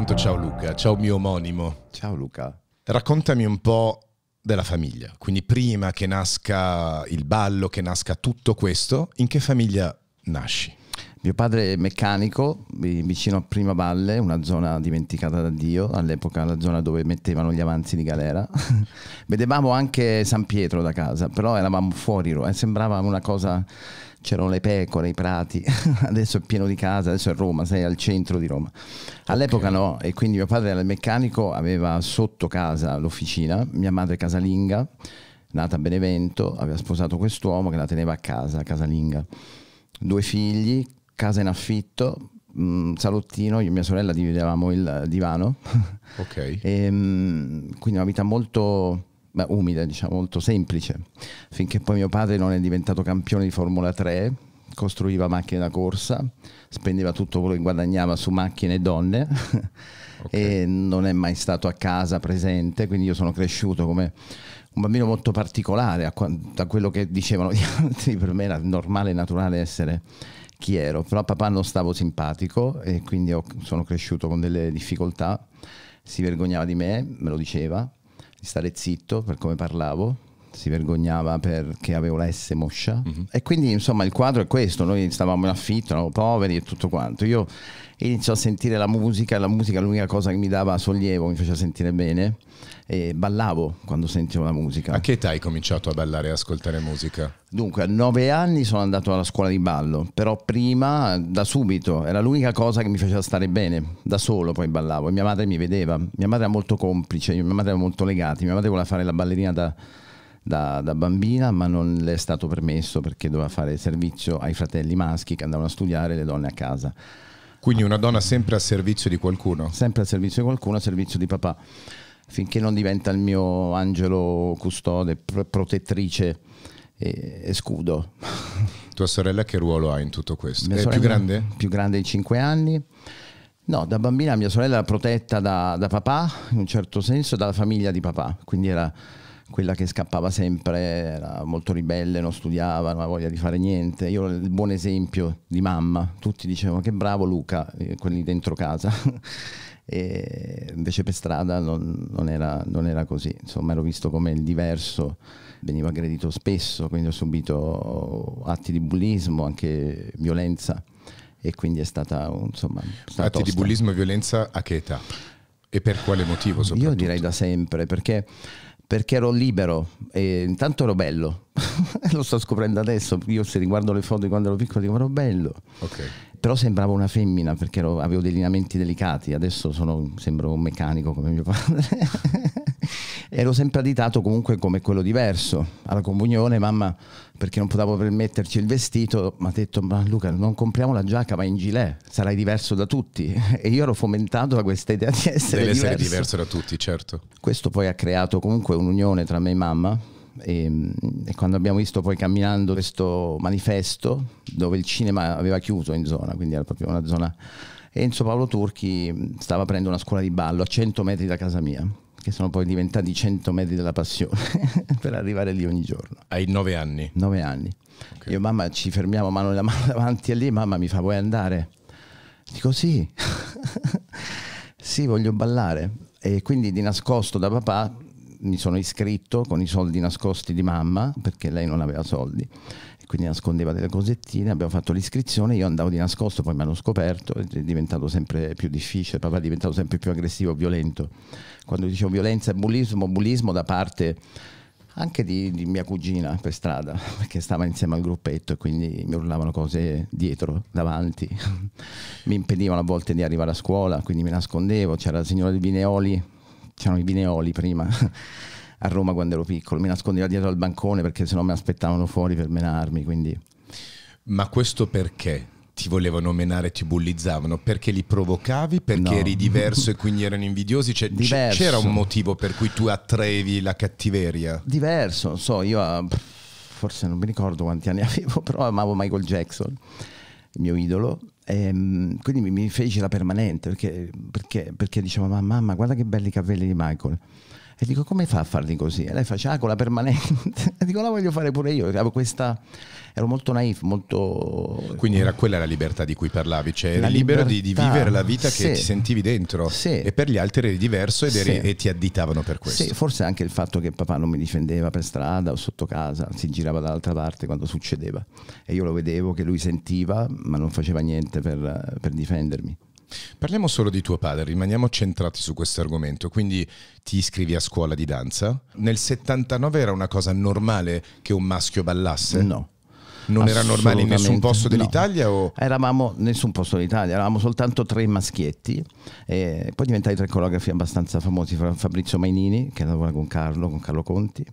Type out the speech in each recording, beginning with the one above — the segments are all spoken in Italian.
intanto ciao ah. Luca, ciao mio omonimo. Ciao Luca. Raccontami un po' della famiglia, quindi prima che nasca il ballo, che nasca tutto questo, in che famiglia nasci? Mio padre è meccanico, vicino a Prima Valle, una zona dimenticata da Dio, all'epoca la zona dove mettevano gli avanzi di galera. Vedevamo anche San Pietro da casa, però eravamo fuori, eh, sembrava una cosa c'erano le pecore, i prati, adesso è pieno di casa, adesso è Roma, sei al centro di Roma. All'epoca okay. no, e quindi mio padre era il meccanico, aveva sotto casa l'officina, mia madre casalinga, nata a Benevento, aveva sposato quest'uomo che la teneva a casa, casalinga. Due figli, casa in affitto, mh, mm, salottino, io e mia sorella dividevamo il divano. Ok. e, ehm, mh, quindi una vita molto beh, umile, diciamo, molto semplice, finché poi mio padre non è diventato campione di Formula 3, costruiva macchine da corsa, spendeva tutto quello che guadagnava su macchine e donne okay. e non è mai stato a casa presente, quindi io sono cresciuto come un bambino molto particolare, da quello che dicevano gli altri, per me era normale e naturale essere chi ero, però a papà non stavo simpatico e quindi sono cresciuto con delle difficoltà, si vergognava di me, me lo diceva di stare zitto per come parlavo. Si vergognava perché avevo la S moscia. Mm-hmm. E quindi, insomma, il quadro è questo. Noi stavamo in affitto, eravamo poveri e tutto quanto. Io e iniziò a sentire la musica, la musica è l'unica cosa che mi dava sollievo, mi faceva sentire bene e ballavo quando sentivo la musica. A che età hai cominciato a ballare e ascoltare musica? Dunque, a nove anni sono andato alla scuola di ballo, però prima, da subito, era l'unica cosa che mi faceva stare bene, da solo poi ballavo e mia madre mi vedeva, mia madre era molto complice, mia madre era molto legata, mia madre voleva fare la ballerina da... Da, da, bambina, ma non le è stato permesso perché doveva fare servizio ai fratelli maschi che andavano a studiare le donne a casa. Quindi una donna sempre a servizio di qualcuno? Sempre a servizio di qualcuno, a servizio di papà, finché non diventa il mio angelo custode, protettrice e, e scudo. Tua sorella che ruolo ha in tutto questo? Mia È più grande? Più grande di 5 anni. No, da bambina mia sorella era protetta da, da papà, in un certo senso, dalla famiglia di papà, quindi era quella che scappava sempre, era molto ribelle, non studiava, non aveva voglia di fare niente. Io ero il buon esempio di mamma, tutti dicevano che bravo Luca, eh, quelli dentro casa. e invece per strada non, non, era, non, era, così, insomma ero visto come il diverso, venivo aggredito spesso, quindi ho subito atti di bullismo, anche violenza e quindi è stata insomma... Stata atti tosta. di bullismo e violenza a che età? E per quale motivo? Io direi da sempre, perché perché ero libero e intanto ero bello. Lo sto scoprendo adesso, io se riguardo le foto di quando ero piccolo dico ero bello. Okay. Però sembravo una femmina perché ero, avevo dei lineamenti delicati, adesso sono, sembro un meccanico come mio padre. ero sempre additato comunque come quello diverso. Alla comunione mamma, perché non potevo permetterci il vestito, mi ha detto ma Luca non compriamo la giacca, vai in gilet, sarai diverso da tutti. E io ero fomentato da questa idea di essere, Deve diverso. essere diverso da tutti, certo. Questo poi ha creato comunque un'unione tra me e mamma. E, e, quando abbiamo visto poi camminando questo manifesto dove il cinema aveva chiuso in zona, quindi era proprio una zona, Enzo Paolo Turchi stava aprendo una scuola di ballo a 100 metri da casa mia che sono poi diventati 100 metri della passione per arrivare lì ogni giorno. Hai nove anni? Nove anni. Okay. Io mamma ci fermiamo mano nella mano davanti a lì, mamma mi fa vuoi andare? Dico sì, sì voglio ballare. E quindi di nascosto da papà mi sono iscritto con i soldi nascosti di mamma perché lei non aveva soldi quindi nascondeva delle cosettine, abbiamo fatto l'iscrizione, io andavo di nascosto, poi mi hanno scoperto, è diventato sempre più difficile, papà è diventato sempre più aggressivo, violento. Quando dicevo violenza e bullismo, bullismo da parte anche di, di, mia cugina per strada, perché stava insieme al gruppetto e quindi mi urlavano cose dietro, davanti, mi impedivano a volte di arrivare a scuola, quindi mi nascondevo, c'era la signora di Bineoli, c'erano i Bineoli prima. a Roma quando ero piccolo, mi nascondeva dietro al bancone perché sennò mi aspettavano fuori per menarmi. Quindi. Ma questo perché? ti volevano menare, ti bullizzavano perché li provocavi, perché no. eri diverso e quindi erano invidiosi. Cioè, c'era un motivo per cui tu attraevi la cattiveria? Diverso, non so, io ah, forse non mi ricordo quanti anni avevo, però amavo Michael Jackson, il mio idolo. E, ehm, quindi mi, mi fece la permanente perché, perché, perché dicevo: Ma mamma, guarda che belli capelli di Michael e dico, come fa a farli così? E lei fa, ah, con la permanente. E dico, la voglio fare pure io. Avevo questa... Ero molto naif, molto... Quindi era quella la libertà di cui parlavi, cioè eri libero di, di, vivere la vita sì, che ti sentivi dentro. Sì. E per gli altri eri diverso ed eri, sì. e ti additavano per questo. Sì, forse anche il fatto che papà non mi difendeva per strada o sotto casa, si girava dall'altra parte quando succedeva. E io lo vedevo che lui sentiva, ma non faceva niente per, per difendermi. Parliamo solo di tuo padre, rimaniamo centrati su questo argomento, quindi ti iscrivi a scuola di danza. Nel 79 era una cosa normale che un maschio ballasse? No. Non era normale in nessun posto dell'Italia? No. O? Eravamo in nessun posto d'Italia, eravamo soltanto tre maschietti. E poi diventai tre coreografi abbastanza famosi, Fabrizio Mainini, che lavora con Carlo, con Carlo Conti,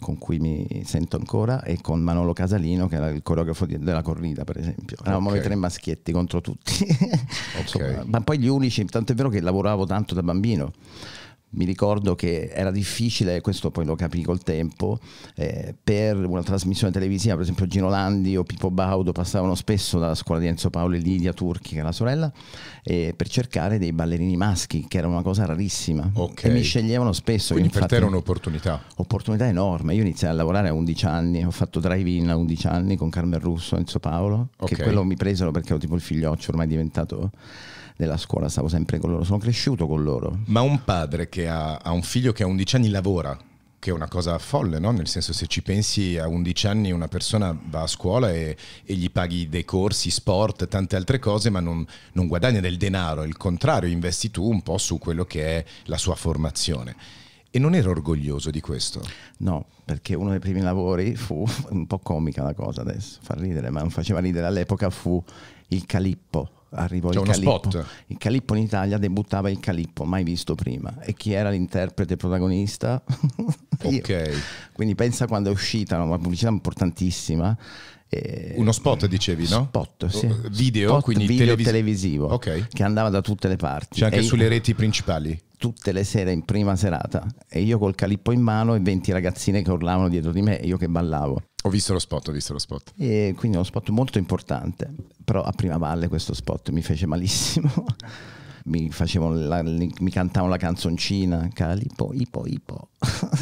con cui mi sento ancora, e con Manolo Casalino, che era il coreografo di, della corrida, per esempio. Eravamo okay. noi tre maschietti contro tutti. okay. Insomma, ma poi gli unici, tanto è vero che lavoravo tanto da bambino mi ricordo che era difficile, questo poi lo capì col tempo, eh, per una trasmissione televisiva, per esempio Landi o Pippo Baudo passavano spesso dalla scuola di Enzo Paolo e Lidia Turchi, che è la sorella, eh, per cercare dei ballerini maschi, che era una cosa rarissima. Okay. E mi sceglievano spesso. Quindi infatti, per te era un'opportunità? Opportunità enorme. Io iniziai a lavorare a 11 anni, ho fatto drive-in a 11 anni con Carmen Russo, e Enzo Paolo, okay. che quello mi presero perché ero tipo il figlioccio ormai diventato della scuola, stavo sempre con loro, sono cresciuto con loro. Ma un padre che ha, ha un figlio che a 11 anni lavora, che è una cosa folle, no? nel senso se ci pensi a 11 anni una persona va a scuola e, e gli paghi dei corsi, sport, tante altre cose, ma non, non guadagna del denaro, il contrario, investi tu un po' su quello che è la sua formazione. E non ero orgoglioso di questo? No, perché uno dei primi lavori fu un po' comica la cosa adesso, fa ridere, ma non faceva ridere all'epoca fu il Calippo arrivò C'è il Calippo. Spot. Il Calippo in Italia debuttava il Calippo, mai visto prima. E chi era l'interprete protagonista? ok. Quindi pensa quando è uscita una pubblicità importantissima. Eh, uno spot dicevi, no? Spot, sì. Eh, video, spot, quindi video televis- televisivo okay. che andava da tutte le parti. C'è anche e sulle io, reti principali. Tutte le sere in prima serata. E io col calippo in mano e 20 ragazzine che urlavano dietro di me e io che ballavo. Ho visto lo spot, ho visto lo spot. E quindi è uno spot molto importante, però a prima valle questo spot mi fece malissimo. mi, la, mi cantavo la canzoncina, calipo, ipo, ipo.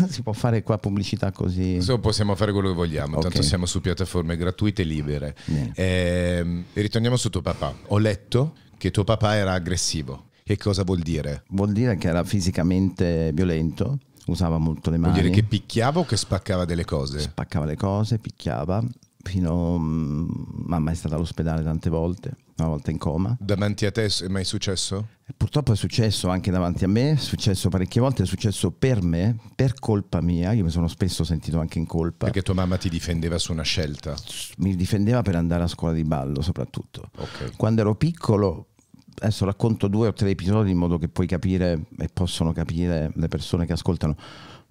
si può fare qua pubblicità così? So, possiamo fare quello che vogliamo, okay. tanto siamo su piattaforme gratuite e libere. Yeah. Eh, ritorniamo su tuo papà. Ho letto che tuo papà era aggressivo. Che cosa vuol dire? Vuol dire che era fisicamente violento usava molto le mani. Vuol dire che picchiava o che spaccava delle cose? Spaccava le cose, picchiava, fino... Mm, mamma è stata all'ospedale tante volte, una volta in coma. Davanti a te è mai successo? Purtroppo è successo anche davanti a me, è successo parecchie volte, è successo per me, per colpa mia, io mi sono spesso sentito anche in colpa. Perché tua mamma ti difendeva su una scelta? Mi difendeva per andare a scuola di ballo soprattutto. Okay. Quando ero piccolo adesso racconto due o tre episodi in modo che puoi capire e possono capire le persone che ascoltano.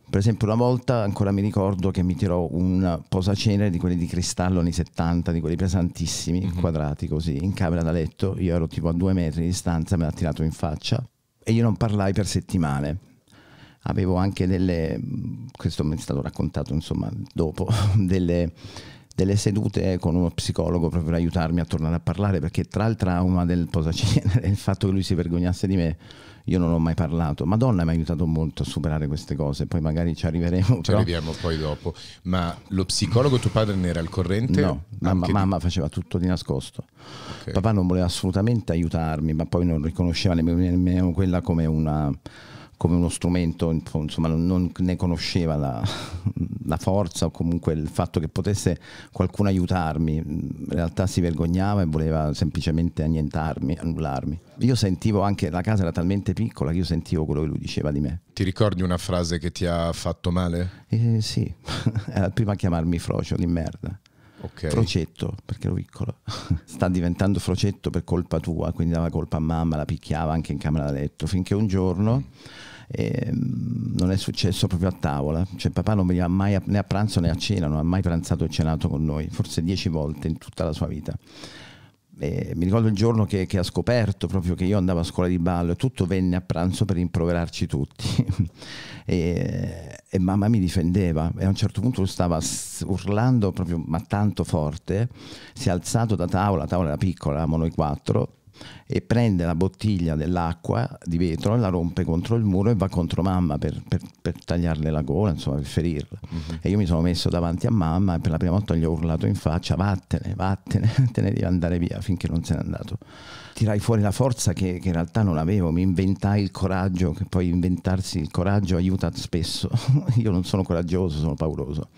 Per esempio, una volta ancora mi ricordo che mi tirò un posacenere di quelli di cristallo anni 70, di quelli pesantissimi, mm-hmm. quadrati così, in camera da letto. Io ero tipo a due metri di distanza, me l'ha tirato in faccia e io non parlai per settimane. Avevo anche delle, questo mi è stato raccontato insomma dopo, delle delle sedute con uno psicologo proprio per aiutarmi a tornare a parlare, perché tra il trauma del posacenere e il fatto che lui si vergognasse di me, io non ho mai parlato. Madonna mi ha aiutato molto a superare queste cose, poi magari ci arriveremo. Ci però... arriviamo poi dopo. Ma lo psicologo tuo padre ne era al corrente? No, mamma, mamma faceva tutto di nascosto. Okay. Papà non voleva assolutamente aiutarmi, ma poi non riconosceva nemmeno quella come una come uno strumento, insomma non ne conosceva la, la forza o comunque il fatto che potesse qualcuno aiutarmi, in realtà si vergognava e voleva semplicemente annientarmi, annullarmi. Io sentivo anche, la casa era talmente piccola che io sentivo quello che lui diceva di me. Ti ricordi una frase che ti ha fatto male? Eh, sì, era prima a chiamarmi frocio di merda. Okay. Frocetto, perché ero piccolo. Sta diventando frocetto per colpa tua, quindi dava colpa a mamma, la picchiava anche in camera da letto, finché un giorno... Mm e ehm, non è successo proprio a tavola, cioè papà non veniva mai a, né a pranzo né a cena, non ha mai pranzato e cenato con noi, forse dieci volte in tutta la sua vita. E mi ricordo il giorno che, che, ha scoperto proprio che io andavo a scuola di ballo e tutto venne a pranzo per rimproverarci tutti e, e, mamma mi difendeva e a un certo punto stava urlando proprio ma tanto forte si è alzato da tavola, la tavola era piccola, eravamo noi quattro e prende la bottiglia dell'acqua di vetro, la rompe contro il muro e va contro mamma per, per, per tagliarle la gola, insomma per ferirla. Uh-huh. E io mi sono messo davanti a mamma e per la prima volta gli ho urlato in faccia vattene, vattene, te ne devi andare via finché non se n'è andato. Tirai fuori la forza che, che in realtà non avevo, mi inventai il coraggio, che poi inventarsi il coraggio aiuta spesso. io non sono coraggioso, sono pauroso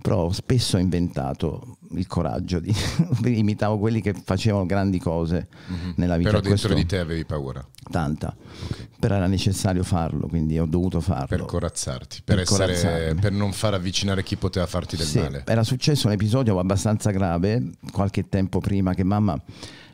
però spesso ho inventato il coraggio di imitavo quelli che facevano grandi cose mm-hmm. nella vita. Però dentro Questo... di te avevi paura. Tanta. Okay. Però era necessario farlo, quindi ho dovuto farlo. Per corazzarti, per, per, essere, per non far avvicinare chi poteva farti del sì, male. Era successo un episodio abbastanza grave qualche tempo prima che mamma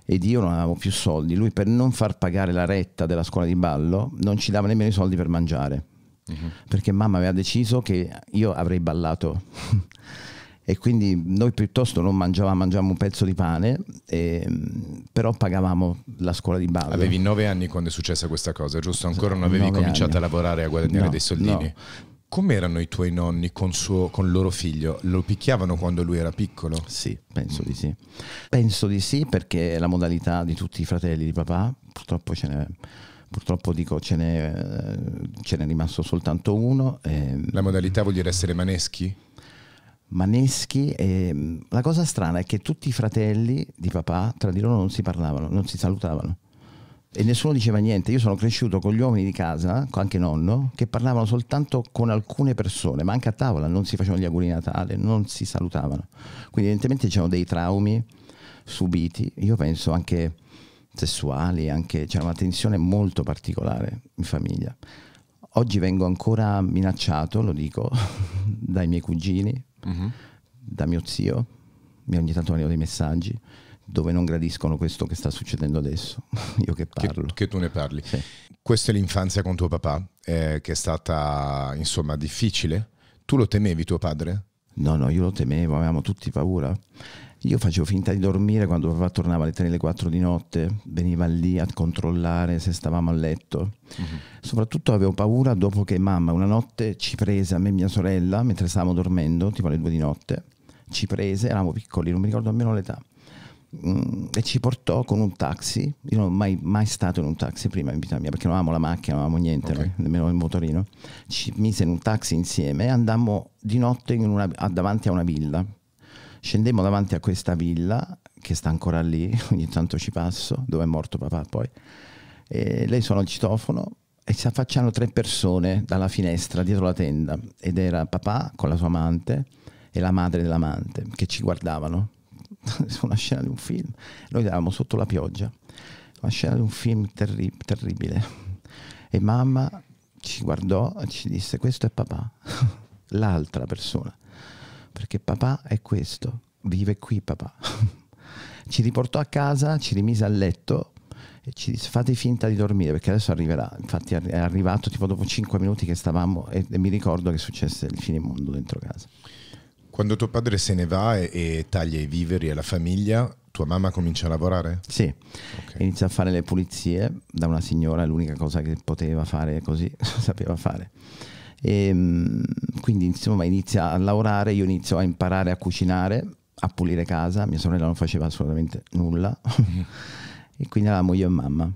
ed io non avevamo più soldi. Lui per non far pagare la retta della scuola di ballo non ci dava nemmeno i soldi per mangiare mm-hmm. perché mamma aveva deciso che io avrei ballato. e quindi noi piuttosto non mangiavamo, mangiavamo un pezzo di pane, e, mm, però pagavamo la scuola di ballo. Avevi nove anni quando è successa questa cosa, giusto? Ancora non avevi cominciato anni. a lavorare e a guadagnare no, dei soldini. No. Com'erano i tuoi nonni con, suo, con, loro figlio? Lo picchiavano quando lui era piccolo? Sì, penso mm. di sì. Penso di sì perché è la modalità di tutti i fratelli di papà, purtroppo ce n'è purtroppo dico ce n'è, eh, ce n'è rimasto soltanto uno. Ehm, la modalità vuol dire essere maneschi? Maneschi. Ehm. la cosa strana è che tutti i fratelli di papà tra di loro non si parlavano, non si salutavano. E nessuno diceva niente. Io sono cresciuto con gli uomini di casa, anche nonno, che parlavano soltanto con alcune persone, ma anche a tavola non si facevano gli auguri di Natale, non si salutavano. Quindi evidentemente c'erano dei traumi subiti. Io penso anche sessuali, anche c'era una tensione molto particolare in famiglia. Oggi vengo ancora minacciato, lo dico, dai miei cugini, uh-huh. da mio zio, mi ogni tanto arrivano dei messaggi dove non gradiscono questo che sta succedendo adesso, io che parlo. Che, che, tu ne parli. Sì. Questa è l'infanzia con tuo papà, eh, che è stata insomma difficile. Tu lo temevi tuo padre? No, no, io lo temevo, avevamo tutti paura. Io facevo finta di dormire quando papà tornava alle 3 alle 4 di notte, veniva lì a controllare se stavamo a letto. Uh-huh. Soprattutto avevo paura dopo che mamma una notte ci prese a me e mia sorella mentre stavamo dormendo, tipo alle 2 di notte, ci prese, eravamo piccoli, non mi ricordo nemmeno l'età. Mm, e ci portò con un taxi. Io non ho mai, mai, stato in un taxi prima in vita mia perché non avevamo la macchina, non avevamo niente, okay. no? nemmeno il motorino. Ci mise in un taxi insieme e andammo di notte una, davanti a una villa Scendemmo davanti a questa villa che sta ancora lì, ogni tanto ci passo, dove è morto papà poi. E lei suona il citofono e si affacciano tre persone dalla finestra dietro la tenda ed era papà con la sua amante e la madre dell'amante che ci guardavano su una scena di un film. Noi eravamo sotto la pioggia, una scena di un film terri- terribile. E mamma ci guardò e ci disse questo è papà, l'altra persona perché papà è questo, vive qui papà. ci riportò a casa, ci rimise a letto e ci disse fate finta di dormire perché adesso arriverà, infatti è arrivato tipo dopo 5 minuti che stavamo e, e mi ricordo che successe il fine mondo dentro casa. Quando tuo padre se ne va e, e taglia i viveri alla famiglia, tua mamma comincia a lavorare? Sì, okay. inizia a fare le pulizie da una signora, è l'unica cosa che poteva fare così, sapeva fare. E, ehm, quindi insomma inizia a lavorare, io inizio a imparare a cucinare, a pulire casa, mia sorella non faceva assolutamente nulla e quindi eravamo io e mamma.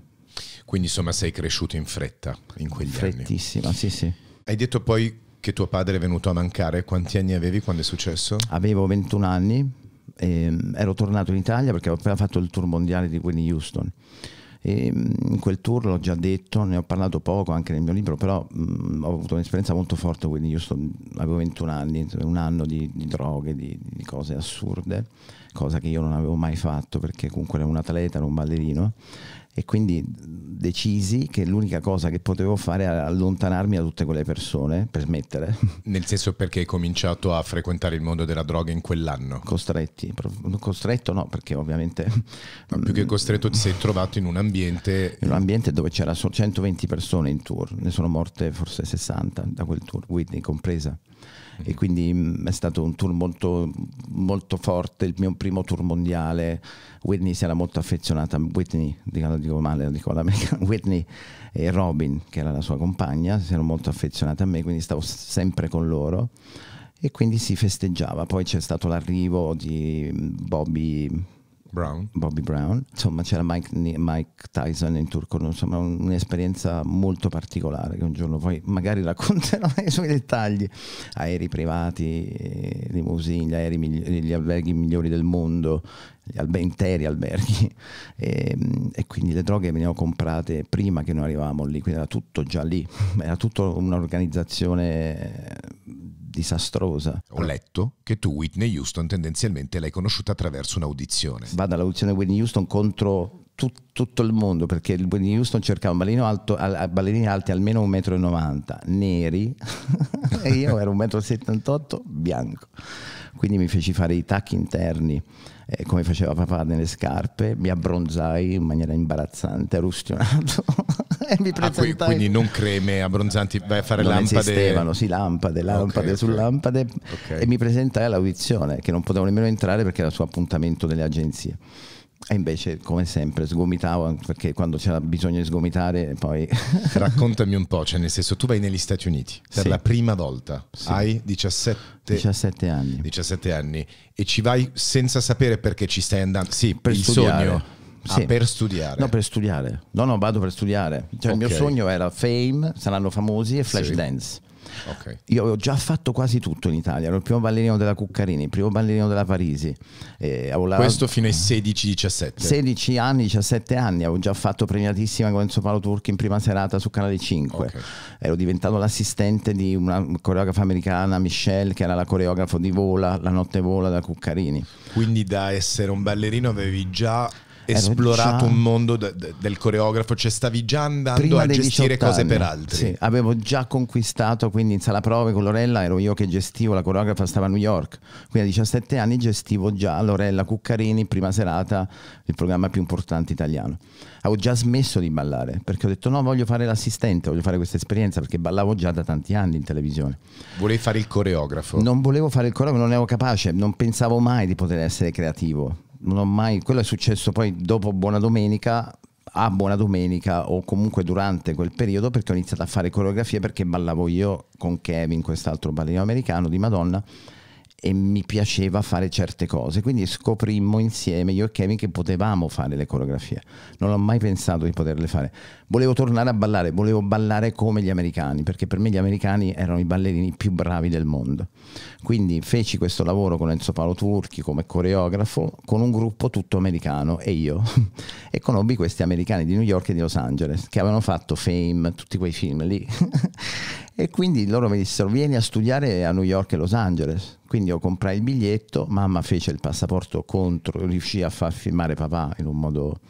Quindi insomma sei cresciuto in fretta in quegli Frettissima, anni. Frettissima, sì sì. Hai detto poi che tuo padre è venuto a mancare, quanti anni avevi quando è successo? Avevo 21 anni, ehm, ero tornato in Italia perché avevo appena fatto il tour mondiale di Winnie Houston e in mm, quel tour l'ho già detto, ne ho parlato poco anche nel mio libro, però mh, mm, ho avuto un'esperienza molto forte, quindi io sto, avevo 21 anni, cioè un anno di, di droghe, di, di, cose assurde, cosa che io non avevo mai fatto perché comunque ero un atleta, ero un ballerino e quindi decisi che l'unica cosa che potevo fare era allontanarmi da tutte quelle persone per smettere. Nel senso perché hai cominciato a frequentare il mondo della droga in quell'anno? Costretti, costretto no, perché ovviamente... No, più che costretto ti sei trovato in un ambiente... In un ambiente dove c'era solo 120 persone in tour, ne sono morte forse 60 da quel tour, Whitney compresa e quindi mm, è stato un tour molto, molto forte, il mio primo tour mondiale. Whitney si era molto affezionata, Whitney, dico, dico male, dico Whitney e Robin, che era la sua compagna, si erano molto affezionate a me, quindi stavo sempre con loro e quindi si festeggiava. Poi c'è stato l'arrivo di mm, Bobby Brown. Bobby Brown, insomma c'era Mike, Mike Tyson in turco, insomma un'esperienza molto particolare che un giorno poi magari racconterò i suoi dettagli, aerei privati, eh, limousine, gli, aerei migli- gli alberghi migliori del mondo, gli alber- interi alberghi e, ehm, e, quindi le droghe venivano comprate prima che noi arrivavamo lì, quindi era tutto già lì, era tutta un'organizzazione disastrosa. Ho letto che tu Whitney Houston tendenzialmente l'hai conosciuta attraverso un'audizione. Vado all'audizione Whitney Houston contro tut, tutto il mondo perché il Whitney Houston cercava un ballerino alto, al, ballerini alti almeno 1,90 m, neri, e io ero 1,78 m, bianco. Quindi mi feci fare i tacchi interni eh, come faceva papà nelle scarpe, mi abbronzai in maniera imbarazzante, rustionato. e mi ah, presentai. Ah, quindi non creme abbronzanti, vai a fare non lampade. Esistevano, sì, lampade, lampade okay, su okay. lampade. Okay. E mi presentai all'audizione, che non potevo nemmeno entrare perché era su appuntamento delle agenzie. E invece, come sempre, sgomitavo perché quando c'era bisogno di sgomitare, poi. Raccontami un po', cioè nel senso, tu vai negli Stati Uniti per sì. la prima volta, sì. hai 17... 17 anni. 17 anni e ci vai senza sapere perché ci stai andando. Sì, per il studiare. sogno. Ah, sì. Ah, per studiare? No, per studiare. No, no, vado per studiare. Cioè, okay. Il mio sogno era fame, saranno famosi e flash dance. Okay. Io avevo già fatto quasi tutto in Italia, ero il primo ballerino della Cuccarini, il primo ballerino della Parisi. Eh, Questo la... fino ai 16-17? 16 anni, 17 anni, avevo già fatto premiatissima con Enzo Paolo Turchi in prima serata su Canale 5. Okay. Ero diventato l'assistente di una coreografa americana, Michelle, che era la coreografo di Vola, La Notte Vola da Cuccarini. Quindi da essere un ballerino avevi già eh, esplorato già... un mondo de- de- del coreografo, cioè stavi già andando Prima a gestire cose anni. per altri. Sì, avevo già conquistato, quindi in sala prove con Lorella ero io che gestivo, la coreografa stava a New York, quindi a 17 anni gestivo già Lorella Cuccarini, prima serata, il programma più importante italiano. Avevo già smesso di ballare perché ho detto no, voglio fare l'assistente, voglio fare questa esperienza perché ballavo già da tanti anni in televisione. Volevi fare il coreografo? Non volevo fare il coreografo, non ero capace, non pensavo mai di poter essere creativo non ho mai, quello è successo poi dopo Buona Domenica, a Buona Domenica o comunque durante quel periodo perché ho iniziato a fare coreografie perché ballavo io con Kevin, quest'altro ballerino americano di Madonna e mi piaceva fare certe cose, quindi scoprimmo insieme, io e Kevin, che potevamo fare le coreografie. Non ho mai pensato di poterle fare. Volevo tornare a ballare, volevo ballare come gli americani, perché per me gli americani erano i ballerini più bravi del mondo. Quindi feci questo lavoro con Enzo Paolo Turchi come coreografo, con un gruppo tutto americano e io, e conobbi questi americani di New York e di Los Angeles, che avevano fatto Fame, tutti quei film lì. E quindi loro mi dissero vieni a studiare a New York e Los Angeles. Quindi io comprai il biglietto, mamma fece il passaporto contro, riuscì a far firmare papà in un modo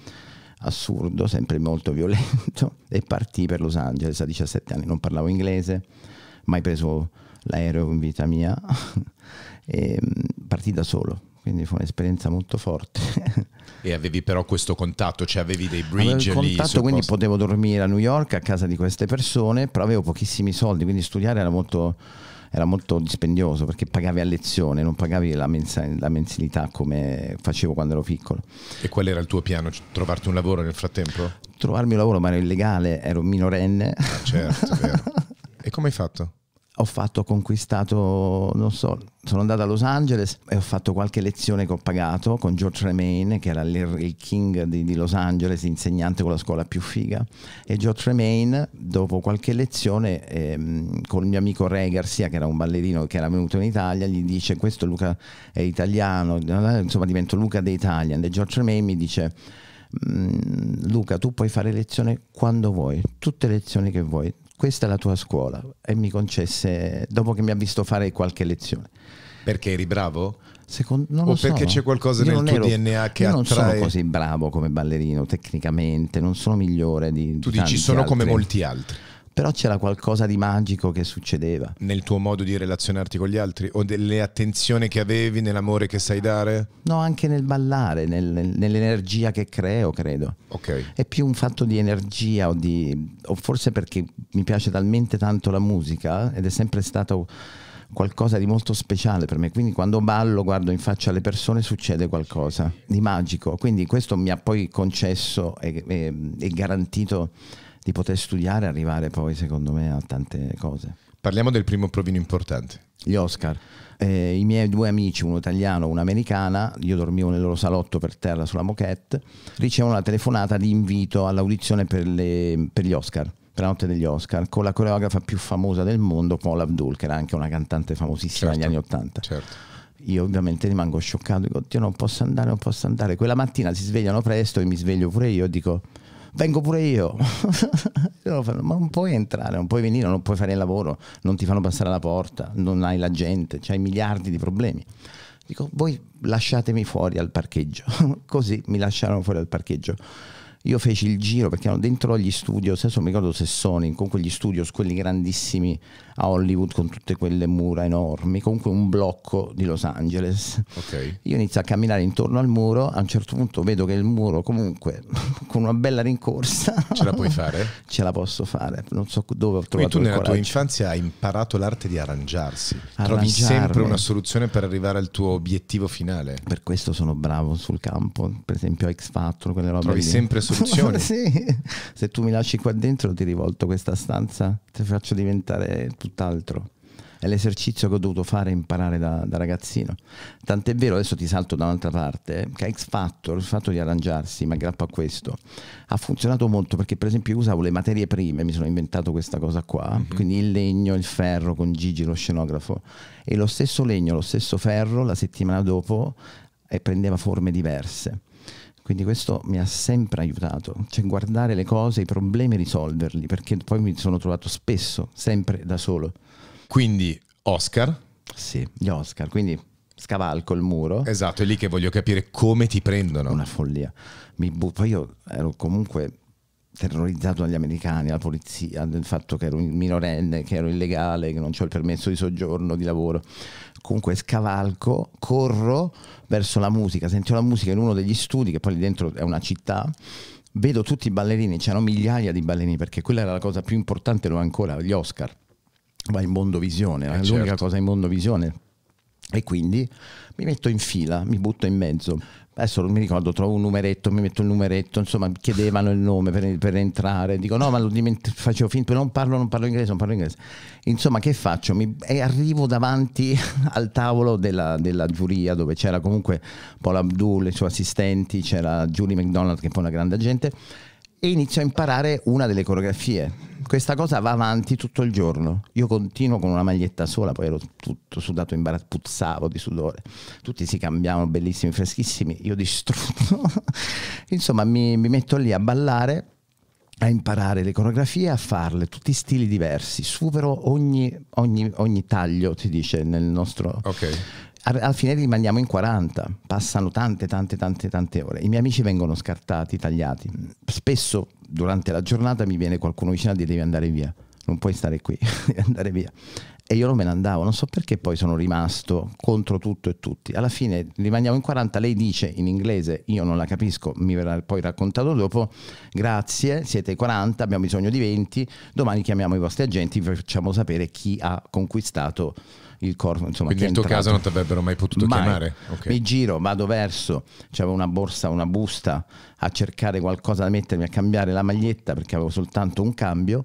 assurdo, sempre molto violento, e partì per Los Angeles a 17 anni. Non parlavo inglese, mai preso l'aereo in vita mia, e mm, partì da solo, quindi fu un'esperienza molto forte. E avevi però questo contatto, cioè avevi dei bridge avevo il contatto, lì, quindi posto. potevo dormire a New York a casa di queste persone, però avevo pochissimi soldi, quindi studiare era molto era molto dispendioso perché pagavi a lezione, non pagavi la, mens- la, mensilità come facevo quando ero piccolo. E qual era il tuo piano? Trovarti un lavoro nel frattempo? Trovarmi un lavoro, ma ero illegale, ero minorenne. Ah, certo, E come hai fatto? ho fatto, ho conquistato, non so, sono andato a Los Angeles e ho fatto qualche lezione che ho pagato con George Tremaine, che era il king di, di, Los Angeles, insegnante con la scuola più figa. E George Tremaine, dopo qualche lezione, ehm, con il mio amico Ray Garcia, che era un ballerino che era venuto in Italia, gli dice: Questo Luca è italiano, insomma, divento Luca The Italian. E George Tremaine mi dice. Mm, Luca, tu puoi fare lezione quando vuoi, tutte le lezioni che vuoi, questa è la tua scuola e mi concesse dopo che mi ha visto fare qualche lezione. Perché eri bravo? Secondo, non o perché so. c'è qualcosa io nel tuo ero, DNA che io non attrae... sono così bravo come ballerino tecnicamente, non sono migliore di Tu dici sono altri. come molti altri però c'era qualcosa di magico che succedeva. Nel tuo modo di relazionarti con gli altri o delle attenzioni che avevi nell'amore che sai dare? No, anche nel ballare, nel, nell'energia che creo, credo. Ok. È più un fatto di energia o di... o forse perché mi piace talmente tanto la musica ed è sempre stato qualcosa di molto speciale per me. Quindi quando ballo, guardo in faccia alle persone, succede qualcosa di magico. Quindi questo mi ha poi concesso e, e, e garantito di poter studiare e arrivare poi secondo me a tante cose. Parliamo del primo provino importante. Gli Oscar. Eh, I miei due amici, uno italiano e un'americana, io dormivo nel loro salotto per terra sulla moquette, ricevono una telefonata di invito all'audizione per, le, per gli Oscar per la notte degli Oscar con la coreografa più famosa del mondo, Paula Abdul, che era anche una cantante famosissima certo, negli anni Ottanta. Certo. Io ovviamente rimango scioccato, dico, Dio non posso andare, non posso andare. Quella mattina si svegliano presto e mi sveglio pure io e dico, vengo pure io. ma non puoi entrare, non puoi venire, non puoi fare il lavoro, non ti fanno passare la porta, non hai la gente, hai miliardi di problemi. Dico, voi lasciatemi fuori al parcheggio. Così mi lasciarono fuori al parcheggio io feci il giro perché erano dentro gli studios, adesso non mi ricordo se Sony, comunque gli studios, quelli grandissimi a Hollywood con tutte quelle mura enormi, comunque un blocco di Los Angeles. Okay. Io inizio a camminare intorno al muro, a un certo punto vedo che il muro comunque con una bella rincorsa... Ce la puoi fare? Ce la posso fare, non so dove ho trovato Quindi tu nella coraggio. tua infanzia hai imparato l'arte di arrangiarsi, Arrangiarmi. trovi sempre una soluzione per arrivare al tuo obiettivo finale. Per questo sono bravo sul campo, per esempio X Factor, quelle robe... Trovi lì. sempre soluzione. sì. Se tu mi lasci qua dentro ti rivolto questa stanza, ti faccio diventare tutt'altro. È l'esercizio che ho dovuto fare e imparare da, da, ragazzino. Tant'è vero, adesso ti salto da un'altra parte, eh, che X Factor, il fatto di arrangiarsi, ma aggrappo a questo, ha funzionato molto perché per esempio io usavo le materie prime, mi sono inventato questa cosa qua, mm-hmm. quindi il legno, il ferro con Gigi lo scenografo e lo stesso legno, lo stesso ferro la settimana dopo e prendeva forme diverse. Quindi questo mi ha sempre aiutato, cioè guardare le cose, i problemi risolverli, perché poi mi sono trovato spesso, sempre da solo. Quindi Oscar? Sì, gli Oscar, quindi scavalco il muro. Esatto, è lì che voglio capire come ti prendono. Una follia. Mi bu- poi io ero comunque terrorizzato dagli americani, la polizia, del fatto che ero minorenne, che ero illegale, che non ho il permesso di soggiorno, di lavoro. Comunque scavalco, corro verso la musica, sento la musica in uno degli studi, che poi lì dentro è una città, vedo tutti i ballerini, c'erano migliaia di ballerini, perché quella era la cosa più importante, lo ancora, gli Oscar, ma in mondovisione, eh l'unica certo. cosa in mondovisione e quindi mi metto in fila, mi butto in mezzo. Adesso non mi ricordo, trovo un numeretto, mi metto il numeretto, insomma chiedevano il nome per, per entrare. Dico no, ma lo diment- facevo finto, non parlo, non parlo inglese, non parlo inglese. Insomma, che faccio? Mi, e arrivo davanti al tavolo della, della giuria dove c'era comunque Paul Abdul, i suoi assistenti, c'era Julie McDonald che è poi una grande agente e inizio a imparare una delle coreografie questa cosa va avanti tutto il giorno. Io continuo con una maglietta sola, poi ero tutto sudato in imbarazzato, puzzavo di sudore. Tutti si cambiavano bellissimi, freschissimi, io distrutto. Insomma, mi, mi metto lì a ballare a imparare le coreografie, a farle, tutti stili diversi, supero ogni, ogni, ogni taglio, ti dice nel nostro... Okay alla fine rimaniamo in 40, passano tante, tante, tante, tante ore. I miei amici vengono scartati, tagliati. Spesso durante la giornata mi viene qualcuno vicino a dire devi andare via, non puoi stare qui, devi andare via. E io non me ne andavo, non so perché poi sono rimasto contro tutto e tutti. Alla fine rimaniamo in 40, lei dice in inglese, io non la capisco, mi verrà poi raccontato dopo, grazie, siete 40, abbiamo bisogno di 20, domani chiamiamo i vostri agenti, vi facciamo sapere chi ha conquistato il corpo. Insomma, Quindi nel tuo caso non ti avrebbero mai potuto mai. chiamare? Okay. Mi giro, vado verso, c'avevo una borsa, una busta, a cercare qualcosa da mettermi, a cambiare la maglietta perché avevo soltanto un cambio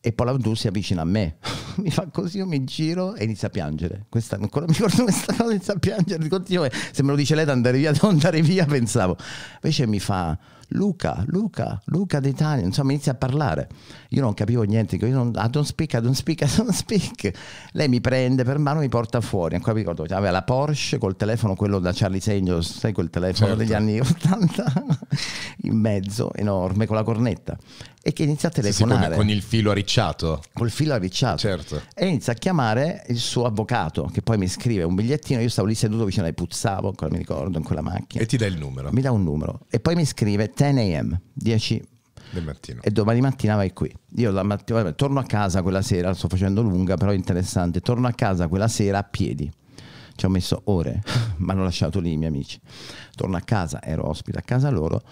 e poi l'Avdu si avvicina a me. mi fa così, io mi giro e inizia a piangere. Questa, ancora mi ricordo questa cosa, inizia a piangere. Dico, eh, se me lo dice lei di andare via, devo andare via, pensavo. Invece mi fa Luca, Luca, Luca d'Italia, insomma inizia a parlare. Io non capivo niente, io non, I ah, don't speak, I ah, don't speak, I ah, don't speak. Lei mi prende per mano e mi porta fuori, ancora mi ricordo, aveva la Porsche col telefono, quello da Charlie Angels, sai quel telefono certo. degli anni 80, in mezzo, enorme, con la cornetta e che inizia a telefonare. Sì, sì, con, il filo arricciato. Col filo arricciato. Certo. E inizia a chiamare il suo avvocato, che poi mi scrive un bigliettino. Io stavo lì seduto vicino ai Puzzavo, ancora mi ricordo, in quella macchina. E ti dà il numero. Mi dà un numero. E poi mi scrive 10 am, 10 del mattino. E domani mattina vai qui. Io la mattina, vabbè, torno a casa quella sera, la sto facendo lunga, però interessante. Torno a casa quella sera a piedi. Ci ho messo ore, ma hanno lasciato lì i miei amici. Torno a casa, ero ospite a casa loro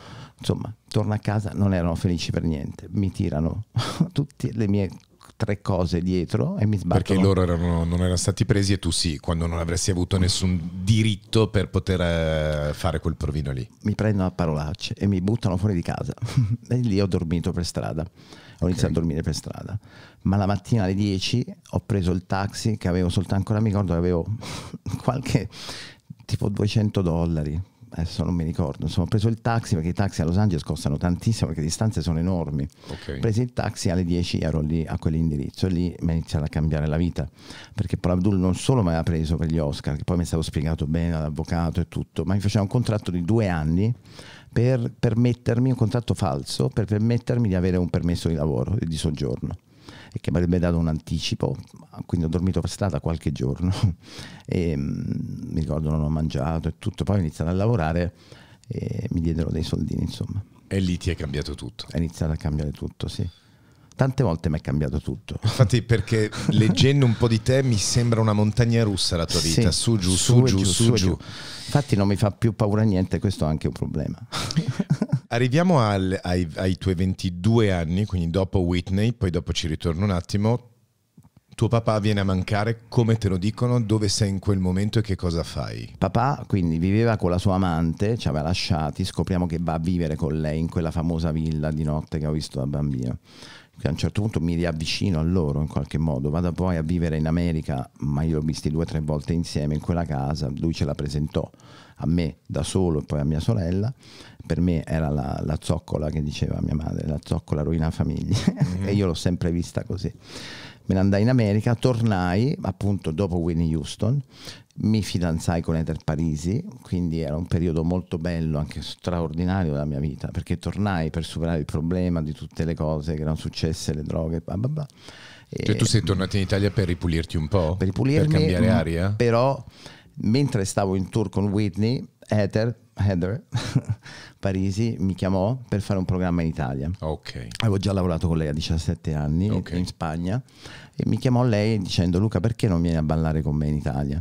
Insomma, torno a casa, non erano felici per niente, mi tirano tutte le mie tre cose dietro e mi sbattono. Perché loro erano, non erano stati presi e tu sì, quando non avresti avuto nessun diritto per poter eh, fare quel provino lì. Mi prendono a parolacce e mi buttano fuori di casa. e lì ho dormito per strada. Ho okay. iniziato a dormire per strada. Ma la mattina alle 10 ho preso il taxi che avevo soltanto, ancora mi ricordo, avevo qualche tipo 200 dollari adesso non mi ricordo, insomma ho preso il taxi perché i taxi a Los Angeles costano tantissimo perché le distanze sono enormi. Okay. Ho preso il taxi alle 10 ero lì a quell'indirizzo e lì mi è iniziato a cambiare la vita perché Paul Abdul non solo mi aveva preso per gli Oscar, che poi mi è stato spiegato bene all'avvocato e tutto, ma mi faceva un contratto di due anni per permettermi un contratto falso per permettermi di avere un permesso di lavoro e di soggiorno e che mi avrebbe dato un anticipo, quindi ho dormito per strada qualche giorno e mm, mi ricordo non ho mangiato e tutto, poi ho iniziato a lavorare e mi diedero dei soldini insomma. E lì ti è cambiato tutto. È iniziato a cambiare tutto, sì tante volte mi è cambiato tutto. Infatti, perché leggendo un po' di te mi sembra una montagna russa la tua vita, sì, su, giù, su, su, giù, su, giù. giù. Infatti non mi fa più paura niente, questo è anche un problema. Arriviamo al, ai, ai tuoi 22 anni, quindi dopo Whitney, poi dopo ci ritorno un attimo. Tuo papà viene a mancare, come te lo dicono, dove sei in quel momento e che cosa fai? Papà quindi viveva con la sua amante, ci aveva lasciati, scopriamo che va a vivere con lei in quella famosa villa di notte che ho visto da bambino che a un certo punto mi riavvicino a loro in qualche modo, vado poi a vivere in America, ma io l'ho visti due o tre volte insieme in quella casa, lui ce la presentò a me da solo e poi a mia sorella, per me era la, la zoccola che diceva mia madre, la zoccola ruina famiglie mm-hmm. e io l'ho sempre vista così. Me ne andai in America, tornai appunto dopo Winnie Houston mi fidanzai con Eder Parisi, quindi era un periodo molto bello, anche straordinario della mia vita, perché tornai per superare il problema di tutte le cose che erano successe, le droghe, bla bla bla. Cioè tu sei tornato in Italia per ripulirti un po'? Per ripulirmi, per cambiare mm, aria? Però mentre stavo in tour con Whitney, Heather, Heather Parisi mi chiamò per fare un programma in Italia. Ok. Avevo già lavorato con lei a 17 anni okay. in Spagna e mi chiamò lei dicendo Luca perché non vieni a ballare con me in Italia?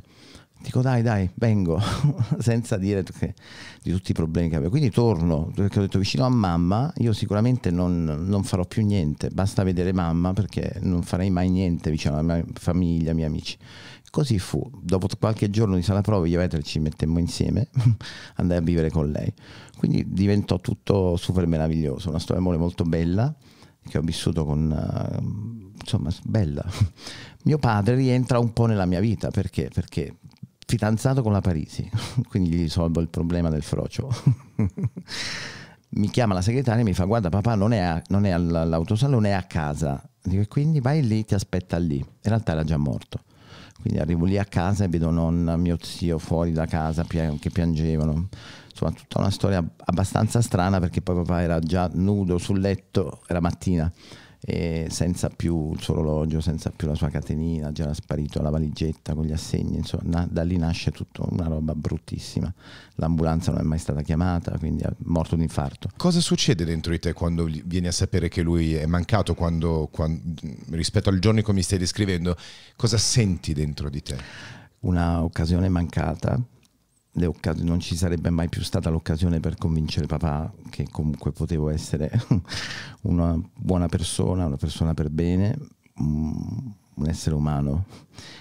dico dai dai vengo senza dire che, di tutti i problemi che avevo quindi torno perché cioè, ho detto vicino a mamma io sicuramente non, non, farò più niente basta vedere mamma perché non farei mai niente vicino alla mia famiglia ai miei amici così fu dopo qualche giorno di sala prova io e Peter ci mettemmo insieme andai a vivere con lei quindi diventò tutto super meraviglioso una storia d'amore molto bella che ho vissuto con insomma bella mio padre rientra un po' nella mia vita perché perché fidanzato con la Parisi, quindi gli risolvo il problema del frocio. mi chiama la segretaria e mi fa guarda papà non è, a, non è all'autosalone, è a casa. Dico, quindi vai lì, ti aspetta lì. In realtà era già morto. Quindi arrivo lì a casa e vedo nonna, mio zio fuori da casa che piangevano. Insomma, tutta una storia abbastanza strana perché poi papà era già nudo sul letto, era mattina e senza più il suo orologio, senza più la sua catenina, già era sparito la valigetta con gli assegni, insomma, da lì nasce tutta una roba bruttissima. L'ambulanza non è mai stata chiamata, quindi è morto di infarto. Cosa succede dentro di te quando vieni a sapere che lui è mancato, quando, quando, rispetto al giorno in cui mi stai descrivendo, cosa senti dentro di te? Una occasione mancata, occas- non ci sarebbe mai più stata l'occasione per convincere papà che comunque potevo essere una buona persona, una persona per bene, mm, un essere umano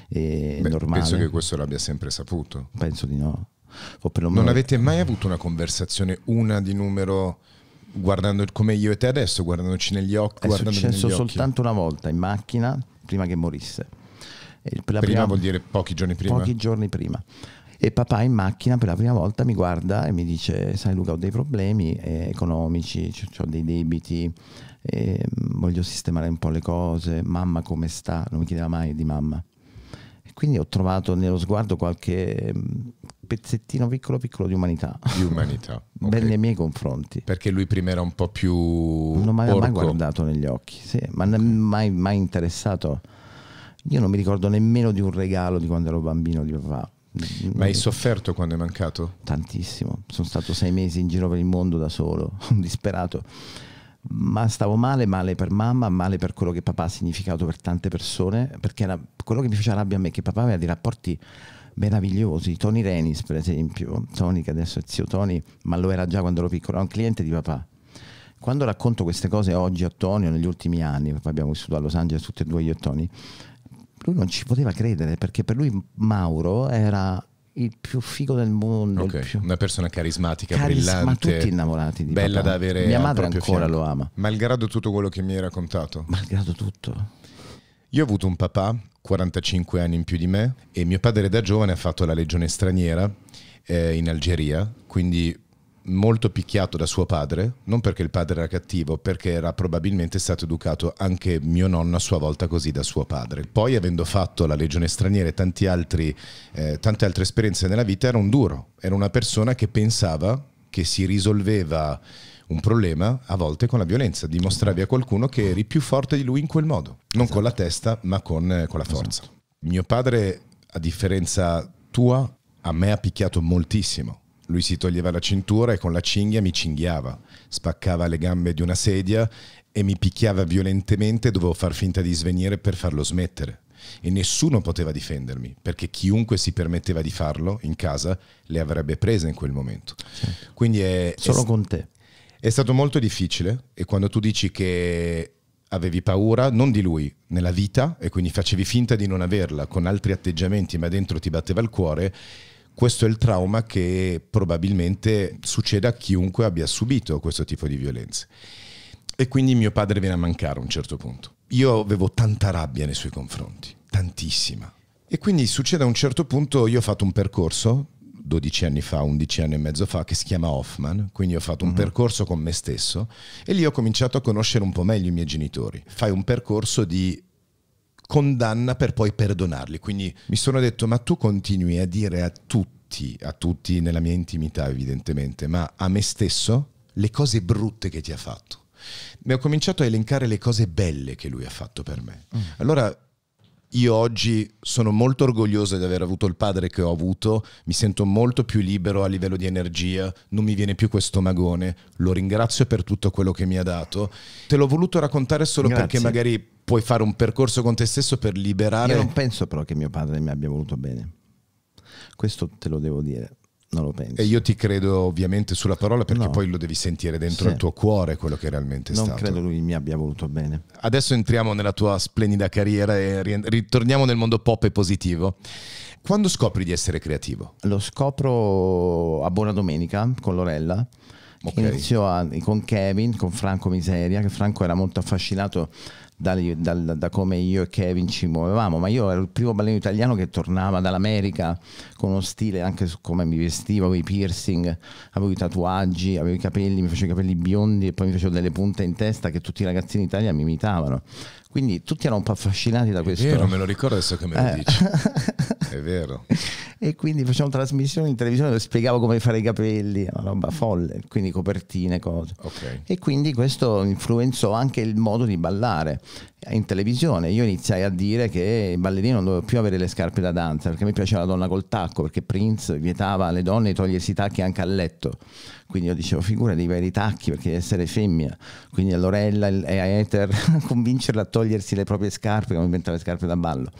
e Beh, normale. Penso che questo l'abbia sempre saputo. Penso di no. Non avete mai avuto una conversazione, una di numero guardando come io e te adesso, guardandoci negli occhi. È successo soltanto occhi. una volta in macchina prima che morisse. E prima, prima, vuol dire pochi giorni prima? Pochi giorni prima e papà in macchina per la prima volta mi guarda e mi dice sai Luca ho dei problemi eh, economici, ho dei debiti, eh, voglio sistemare un po' le cose, mamma come sta? Non mi chiedeva mai di mamma. E quindi ho trovato nello sguardo qualche mm, pezzettino piccolo piccolo di umanità. Di umanità. Okay. Ben nei miei confronti. Perché lui prima era un po' più... Non mi aveva mai guardato negli occhi, sì, ma è mai, mai interessato. Io non mi ricordo nemmeno di un regalo di quando ero bambino di papà. Mm. Ma hai sofferto quando è mancato? Tantissimo, sono stato sei mesi in giro per il mondo da solo, disperato. Ma stavo male, male per mamma, male per quello che papà ha significato per tante persone, perché era quello che mi faceva rabbia a me, che papà aveva dei rapporti meravigliosi. Tony Renis, per esempio, Tony che adesso è zio Tony, ma lo era già quando ero piccolo, era un cliente di papà. Quando racconto queste cose oggi a Tony o negli ultimi anni, abbiamo vissuto a Los Angeles tutti e due io e Tony, lui non ci poteva credere perché per lui Mauro era il più figo del mondo. Okay. Più... Una persona carismatica, Carisma, brillante. tutti innamorati di Bella papà. da avere. Mia madre ancora fianco. lo ama. Malgrado tutto quello che mi hai raccontato. Malgrado tutto. Io ho avuto un papà, 45 anni in più di me, e mio padre da giovane ha fatto la legione straniera eh, in Algeria, quindi molto picchiato da suo padre, non perché il padre era cattivo, perché era probabilmente stato educato anche mio nonno a sua volta così da suo padre. Poi avendo fatto la Legione straniera e tanti altri, eh, tante altre esperienze nella vita, era un duro, era una persona che pensava che si risolveva un problema a volte con la violenza, dimostravi a qualcuno che eri più forte di lui in quel modo, non esatto. con la esatto. testa ma con, eh, con la esatto. forza. Esatto. Mio padre, a differenza tua, a me ha picchiato moltissimo lui si toglieva la cintura e con la cinghia mi cinghiava, spaccava le gambe di una sedia e mi picchiava violentemente dovevo far finta di svenire per farlo smettere. E nessuno poteva difendermi, perché chiunque si permetteva di farlo in casa le avrebbe prese in quel momento. Sì. Quindi è... Solo è, con te. È stato molto difficile e quando tu dici che avevi paura non di lui, nella vita e quindi facevi finta di non averla con altri atteggiamenti, ma dentro ti batteva il cuore, questo è il trauma che probabilmente succede a chiunque abbia subito questo tipo di violenze. E quindi mio padre viene a mancare a un certo punto. Io avevo tanta rabbia nei suoi confronti, tantissima. E quindi succede a un certo punto, io ho fatto un percorso 12 anni fa, 11 anni e mezzo fa, che si chiama Hoffman, quindi ho fatto un uh-huh. percorso con me stesso e lì ho cominciato a conoscere un po' meglio i miei genitori. Fai un percorso di condanna per poi perdonarli. Quindi mi sono detto, ma tu continui a dire a tutti, a tutti nella mia intimità evidentemente, ma a me stesso, le cose brutte che ti ha fatto. Mi ho cominciato a elencare le cose belle che lui ha fatto per me. Mm. Allora io oggi sono molto orgoglioso di aver avuto il padre che ho avuto, mi sento molto più libero a livello di energia, non mi viene più questo magone, lo ringrazio per tutto quello che mi ha dato. Te l'ho voluto raccontare solo Grazie. perché magari puoi fare un percorso con te stesso per liberare. Io non penso però che mio padre mi abbia voluto bene. Questo te lo devo dire. Non lo penso. E io ti credo ovviamente sulla parola perché no. poi lo devi sentire dentro sì. il tuo cuore quello che realmente è non stato. Non credo lui mi abbia voluto bene. Adesso entriamo nella tua splendida carriera e ritorniamo nel mondo pop e positivo. Quando scopri di essere creativo? Lo scopro a Buona Domenica con Lorella. Okay. Inizio a, con Kevin, con Franco Miseria, che Franco era molto affascinato da, da, da, come io e Kevin ci muovevamo, ma io ero il primo ballerino italiano che tornava dall'America con uno stile anche su come mi vestivo, avevo i piercing, avevo i tatuaggi, avevo i capelli, mi facevo i capelli biondi e poi mi facevo delle punte in testa che tutti i ragazzini in Italia mi imitavano. Quindi tutti erano un po' affascinati da questo. È vero, me lo ricordo adesso che me lo eh. dici. È vero. e quindi facevo trasmissioni in televisione dove spiegavo come fare i capelli, una roba folle, quindi copertine, cose. Okay. E quindi questo influenzò anche il modo di ballare in televisione io iniziai a dire che i ballerini non dovevano più avere le scarpe da danza perché mi piaceva la donna col tacco perché Prince vietava alle donne di togliersi i tacchi anche a letto quindi io dicevo figura di avere i tacchi perché devi essere femmina quindi a Lorella e a Ether convincerla a togliersi le proprie scarpe come inventava le scarpe da ballo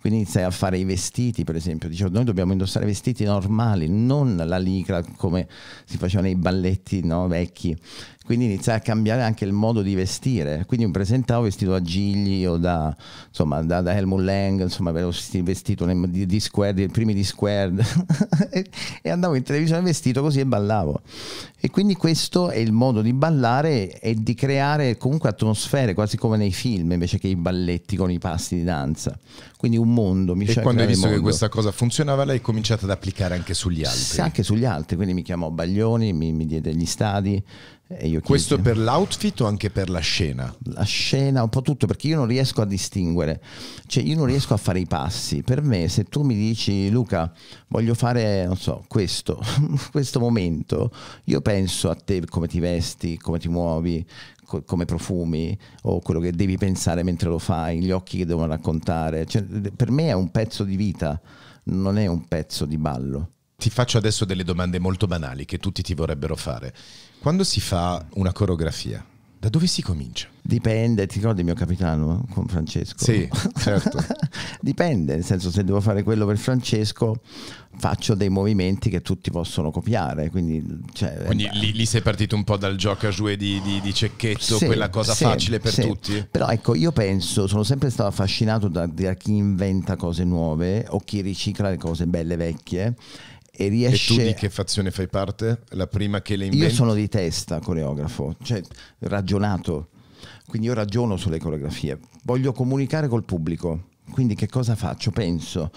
quindi iniziai a fare i vestiti per esempio dicevo noi dobbiamo indossare vestiti normali non la licra come si facevano nei balletti no, vecchi quindi iniziai a cambiare anche il modo di vestire. Quindi mi presentavo vestito da Gigli o da, insomma, da, da Helmut Lang, insomma, avevo vestito nei, di, di Squared, i primi di Squared, e, e, andavo in televisione vestito così e ballavo. E quindi questo è il modo di ballare e di creare comunque atmosfere, quasi come nei film, invece che i balletti con i passi di danza. Quindi un mondo. Mi e quando hai visto che questa cosa funzionava, l'hai cominciata ad applicare anche sugli altri? Sì, anche sugli altri. Quindi mi chiamò Baglioni, mi, mi diede gli stadi. Questo chiedo. per l'outfit o anche per la scena? La scena, un po' tutto, perché io non riesco a distinguere, cioè io non riesco a fare i passi. Per me, se tu mi dici Luca, voglio fare, non so, questo, questo momento, io penso a te come ti vesti, come ti muovi, co- come profumi o quello che devi pensare mentre lo fai, gli occhi che devono raccontare. Cioè, per me è un pezzo di vita, non è un pezzo di ballo ti faccio adesso delle domande molto banali che tutti ti vorrebbero fare. Quando si fa una coreografia, da dove si comincia? Dipende, ti ricordi il mio capitano con Francesco? Sì, certo. Dipende, nel senso se devo fare quello per Francesco faccio dei movimenti che tutti possono copiare. Quindi, cioè, quindi lì, lì, sei partito un po' dal gioco a giue di, di, di, cecchetto, sì, quella cosa sì, facile per sì. tutti. Però ecco, io penso, sono sempre stato affascinato da, da chi inventa cose nuove o chi ricicla le cose belle vecchie e riesce... E tu di che fazione fai parte? La prima che le inventi? Io sono di testa coreografo, cioè ragionato, quindi io ragiono sulle coreografie, voglio comunicare col pubblico, quindi che cosa faccio? Penso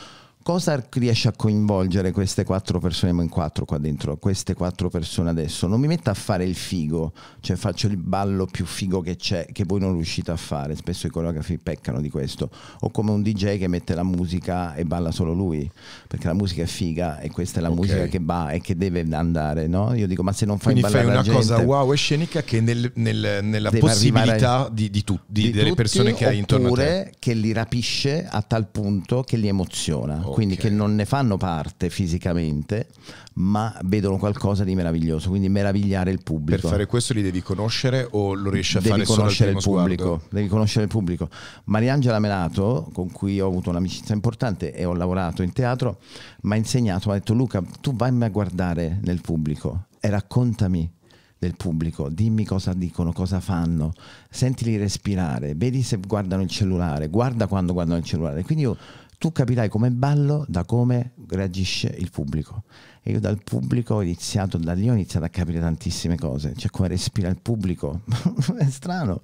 cosa riesce a coinvolgere queste quattro persone, ma in quattro qua dentro, queste quattro persone adesso? Non mi metto a fare il figo, cioè faccio il ballo più figo che c'è, che voi non riuscite a fare, spesso i coreografi peccano di questo, o come un DJ che mette la musica e balla solo lui, perché la musica è figa e questa è la okay. musica che va e che deve andare, no? Io dico, ma se non fai Quindi fai una gente, cosa wow e scenica che nel, nel, nella possibilità di, di, tu, di, di delle tutti, persone che hai intorno a te. Oppure che li rapisce a tal punto che li emoziona. Okay quindi okay. che non ne fanno parte fisicamente, ma vedono qualcosa di meraviglioso, quindi meravigliare il pubblico. Per fare questo li devi conoscere o lo riesci a devi fare conoscere il pubblico, sguardo? Devi conoscere il pubblico. Mariangela Melato, con cui ho avuto un'amicizia importante e ho lavorato in teatro, mi ha insegnato, mi ha detto Luca, tu vai a guardare nel pubblico e raccontami del pubblico, dimmi cosa dicono, cosa fanno, sentili respirare, vedi se guardano il cellulare, guarda quando guardano il cellulare. Quindi io tu capirai come ballo da come reagisce il pubblico. E io dal pubblico ho iniziato, da lì ho iniziato a capire tantissime cose, cioè come respira il pubblico, è strano,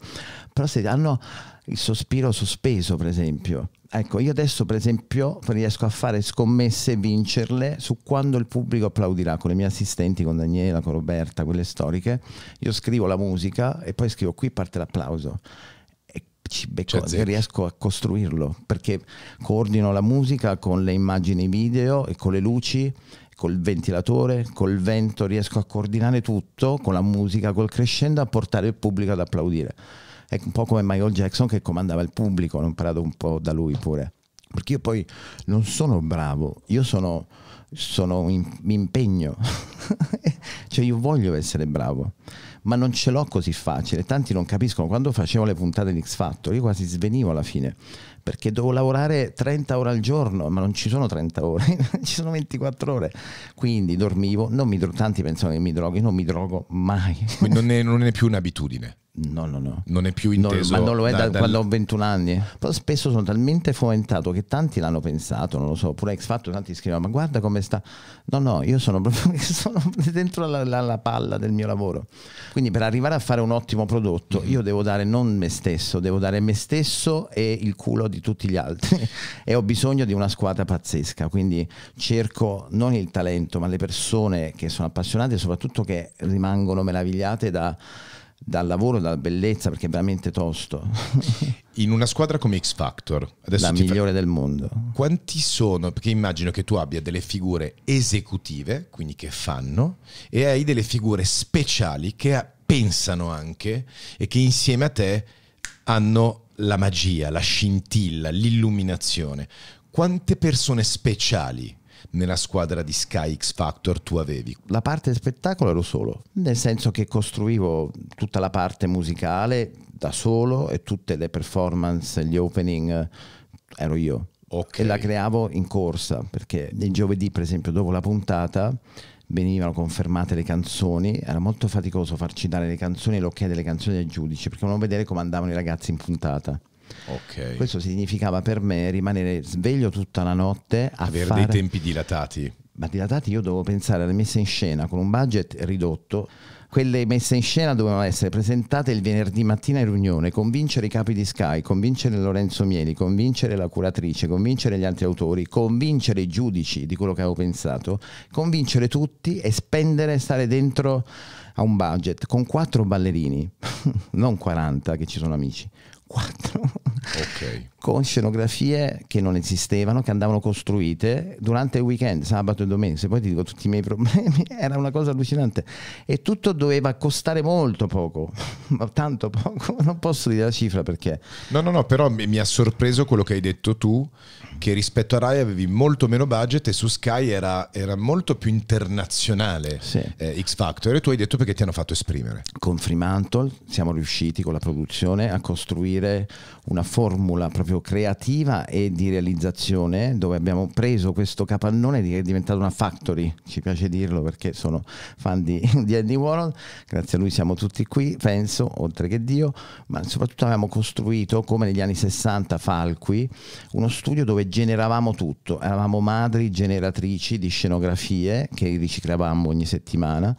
però se hanno il sospiro sospeso per esempio, ecco io adesso per esempio riesco a fare scommesse e vincerle su quando il pubblico applaudirà con le mie assistenti, con Daniela, con Roberta, quelle storiche, io scrivo la musica e poi scrivo qui parte l'applauso ci cioè, becco, riesco a costruirlo perché coordino la musica con le immagini video e con le luci col ventilatore, col vento, riesco a coordinare tutto con la musica, col crescendo, a portare il pubblico ad applaudire. È un po' come Michael Jackson che comandava il pubblico, l'ho imparato un po' da lui pure. Perché io poi non sono bravo, io sono, sono in, mi impegno, cioè io voglio essere bravo ma non ce l'ho così facile. Tanti non capiscono, quando facevo le puntate di X Factor, io quasi svenivo alla fine, perché devo lavorare 30 ore al giorno, ma non ci sono 30 ore, ci sono 24 ore. Quindi dormivo, non mi, tanti pensano che mi droghi, non mi drogo mai. non, è, non è più un'abitudine. No, no, no. Non è più inteso. No, ma non lo è da, da, da, quando ho 21 anni. Però spesso sono talmente fomentato che tanti l'hanno pensato, non lo so, pure ex fatto, tanti scrivono, ma guarda come sta... No, no, io sono proprio sono dentro la, la, la, palla del mio lavoro. Quindi per arrivare a fare un ottimo prodotto mm. io devo dare non me stesso, devo dare me stesso e il culo di tutti gli altri. e ho bisogno di una squadra pazzesca, quindi cerco non il talento, ma le persone che sono appassionate e soprattutto che rimangono meravigliate da dal lavoro, dalla bellezza, perché è veramente tosto. In una squadra come X Factor, la migliore fa... del mondo. Quanti sono? Perché immagino che tu abbia delle figure esecutive, quindi che fanno, e hai delle figure speciali che pensano anche e che insieme a te hanno la magia, la scintilla, l'illuminazione. Quante persone speciali nella squadra di Sky X Factor tu avevi? La parte spettacolo ero solo, nel senso che costruivo tutta la parte musicale da solo e tutte le performance, gli opening eh, ero io. Okay. E la creavo in corsa perché nel giovedì, per esempio, dopo la puntata venivano confermate le canzoni, era molto faticoso farci dare le canzoni e l'ok delle canzoni del giudice, perché volevano vedere come andavano i ragazzi in puntata. Okay. Questo significava per me rimanere sveglio tutta la notte a avere fare... dei tempi dilatati. Ma dilatati io dovevo pensare alle messe in scena con un budget ridotto. Quelle messe in scena dovevano essere presentate il venerdì mattina in riunione, convincere i capi di Sky, convincere Lorenzo Mieli, convincere la curatrice, convincere gli altri autori, convincere i giudici di quello che avevo pensato, convincere tutti e spendere, stare dentro a un budget con quattro ballerini, non 40 che ci sono amici quattro okay. con scenografie che non esistevano, che andavano costruite durante il weekend, sabato e domenica. Se poi ti dico tutti i miei problemi, era una cosa allucinante. E tutto doveva costare molto poco, ma tanto poco, non posso dire la cifra perché. No, no, no, però mi, mi ha sorpreso quello che hai detto tu che rispetto a Rai avevi molto meno budget e su Sky era, era molto più internazionale sì. eh, X Factor e tu hai detto perché ti hanno fatto esprimere. Con Fremantle siamo riusciti con la produzione a costruire una formula proprio creativa e di realizzazione dove abbiamo preso questo capannone che è diventato una factory, ci piace dirlo perché sono fan di, di Andy Warhol, grazie a lui siamo tutti qui, penso, oltre che Dio, ma soprattutto abbiamo costruito come negli anni 60 Falqui uno studio dove generavamo tutto, eravamo madri generatrici di scenografie che riciclavamo ogni settimana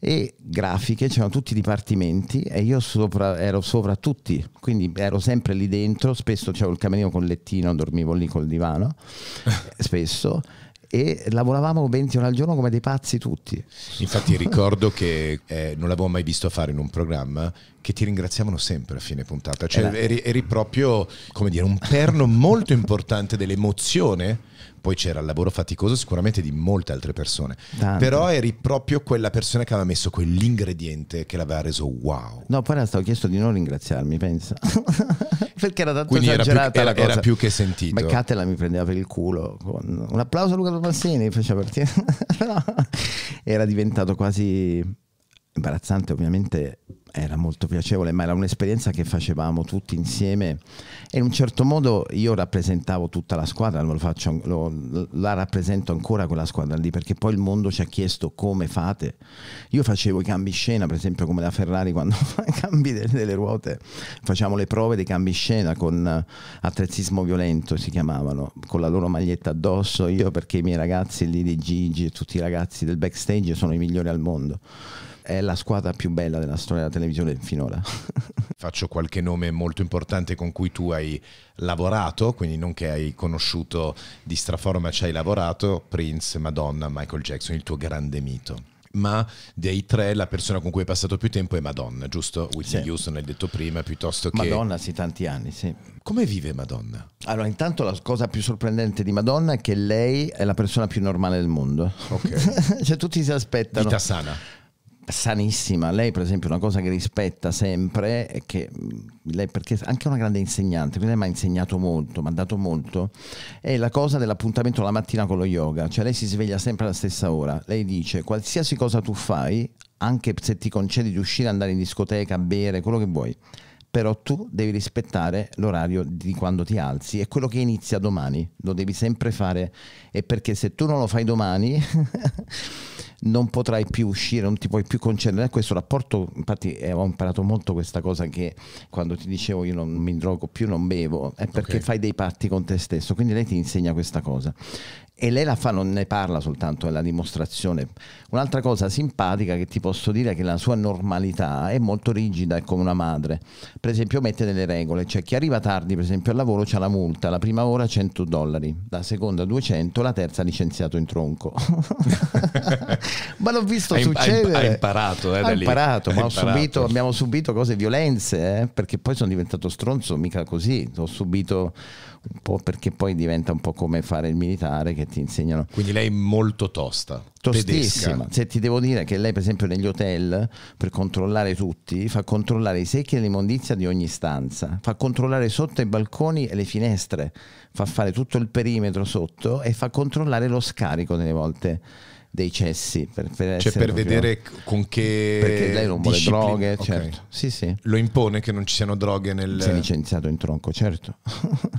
e grafiche, c'erano tutti i dipartimenti e io sopra, ero sopra tutti, quindi ero sempre lì dentro, spesso c'avevo il camerino con il lettino, dormivo lì col divano, spesso e lavoravamo 20 ore al giorno come dei pazzi tutti. Infatti ricordo che eh, non l'avevo mai visto fare in un programma che ti ringraziavano sempre a fine puntata, cioè eh eri, eri proprio come dire un perno molto importante dell'emozione poi c'era il lavoro faticoso sicuramente di molte altre persone. Tante. Però eri proprio quella persona che aveva messo quell'ingrediente che l'aveva reso wow. No, poi era stato chiesto di non ringraziarmi, pensa. Perché era tanto Quindi esagerata era più, era, era più che sentito. Beccatela mi prendeva per il culo. Un applauso a Luca Tomassini, faceva partire. Però era diventato quasi imbarazzante ovviamente era molto piacevole, ma era un'esperienza che facevamo tutti insieme e in un certo modo io rappresentavo tutta la squadra, lo faccio, lo, la rappresento ancora quella squadra lì, perché poi il mondo ci ha chiesto come fate. Io facevo i cambi scena, per esempio come la Ferrari quando fa i cambi delle, delle ruote, facciamo le prove dei cambi scena con attrezzismo violento, si chiamavano, con la loro maglietta addosso, io perché i miei ragazzi lì di Gigi e tutti i ragazzi del backstage sono i migliori al mondo è la squadra più bella della storia della televisione finora. Faccio qualche nome molto importante con cui tu hai lavorato, quindi non che hai conosciuto di straforma, ci hai lavorato, Prince, Madonna, Michael Jackson, il tuo grande mito ma dei tre la persona con cui hai passato più tempo è Madonna, giusto? Whitney sì. Houston hai detto prima, piuttosto che... Madonna, sì, tanti anni, sì. Come vive Madonna? Allora, intanto la cosa più sorprendente di Madonna è che lei è la persona più normale del mondo. Ok. cioè tutti si aspettano... Vita sana sanissima. Lei, per esempio, una cosa che rispetta sempre è che mm, lei, perché è anche una grande insegnante, quindi lei mi ha insegnato molto, mi ha dato molto, è la cosa dell'appuntamento la mattina con lo yoga. Cioè, lei si sveglia sempre alla stessa ora. Lei dice: qualsiasi cosa tu fai, anche se ti concedi di uscire, andare in discoteca, bere, quello che vuoi però tu devi rispettare l'orario di quando ti alzi e quello che inizia domani, lo devi sempre fare e perché se tu non lo fai domani non potrai più uscire, non ti puoi più concedere a questo rapporto, infatti eh, ho imparato molto questa cosa che quando ti dicevo io non mi drogo più, non bevo, è perché okay. fai dei patti con te stesso, quindi lei ti insegna questa cosa. E lei la fa, non ne parla soltanto, è la dimostrazione. Un'altra cosa simpatica che ti posso dire è che la sua normalità è molto rigida, è come una madre. Per esempio mette delle regole, cioè chi arriva tardi per esempio al lavoro c'ha la multa, la prima ora 100 dollari, la seconda 200, la terza licenziato in tronco. ma l'ho visto hai, succedere. Ha imparato, eh, ha imparato, hai ma imparato. Subito, abbiamo subito cose, violenze, eh, perché poi sono diventato stronzo, mica così, ho subito un po' perché poi diventa un po' come fare il militare che ti insegnano. Quindi lei è molto tosta. Tostissima. Tedesca. Se ti devo dire che lei per esempio negli hotel per controllare tutti fa controllare i secchi e l'immondizia di ogni stanza, fa controllare sotto i balconi e le finestre, fa fare tutto il perimetro sotto e fa controllare lo scarico delle volte dei cessi. Per, per cioè per proprio... vedere con che... Perché lei non vuole disciplina. droghe, okay. certo. Sì, sì. Lo impone che non ci siano droghe nel... Sei licenziato in tronco, certo.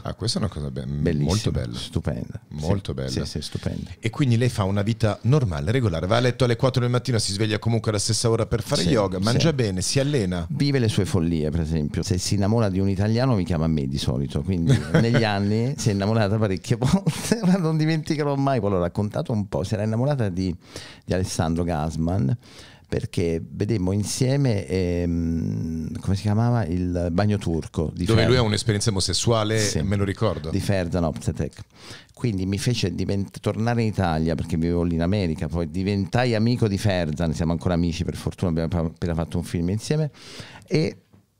ah, questa è una cosa be- Bellissima, molto bella. Stupenda. Molto sì, bella. Sì, sì, stupenda. E quindi lei fa una vita normale, regolare. Va a letto alle 4 del mattino, si sveglia comunque alla stessa ora per fare sì, yoga, mangia bene, si allena. Vive le sue follie, per esempio. Se si innamora di un italiano mi chiama a me di solito, quindi negli anni si è innamorata parecchie volte, ma non dimenticherò mai, poi l'ho raccontato un po', si era innamorata di di, di Alessandro Gasman perché vedemmo insieme ehm, come si chiamava il bagno turco di dove Fer- lui ha un'esperienza omosessuale sì, me lo ricordo di Ferdan Optetek quindi mi fece divent- tornare in Italia perché vivevo lì in America poi diventai amico di Ferdan siamo ancora amici per fortuna abbiamo appena fatto un film insieme e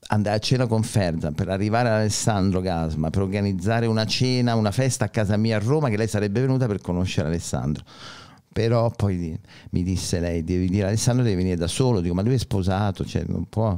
andare a cena con Ferdan per arrivare ad Alessandro Gasma per organizzare una cena una festa a casa mia a Roma che lei sarebbe venuta per conoscere Alessandro però poi mi disse lei, devi dire Alessandro devi venire da solo, dico ma lui è sposato, cioè non può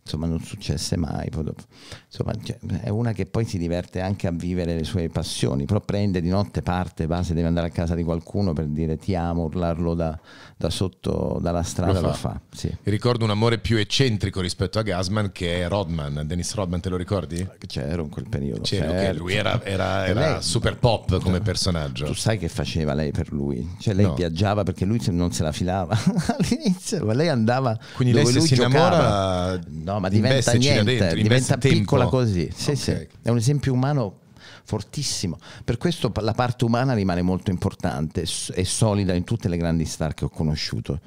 insomma non successe mai. Insomma, cioè, è una che poi si diverte anche a vivere le sue passioni, però prende di notte parte, va, se deve andare a casa di qualcuno per dire ti amo, urlarlo da, da sotto dalla strada lo fa. Lo fa sì. Ricordo un amore più eccentrico rispetto a Gasman che è Rodman, Dennis Rodman, te lo ricordi? Eh, C'ero in quel periodo. C'ero, certo. che lui era, era, era lei, super pop come personaggio. Tu sai che faceva lei per lui? Cioè lei no. viaggiava perché lui non se la filava all'inizio, ma lei andava Quindi dove lei se si innamora no, ma diventa niente, dentro, diventa piccola tempo. così. Sì, okay. sì. È un esempio umano fortissimo. Per questo la parte umana rimane molto importante e solida in tutte le grandi star che ho conosciuto.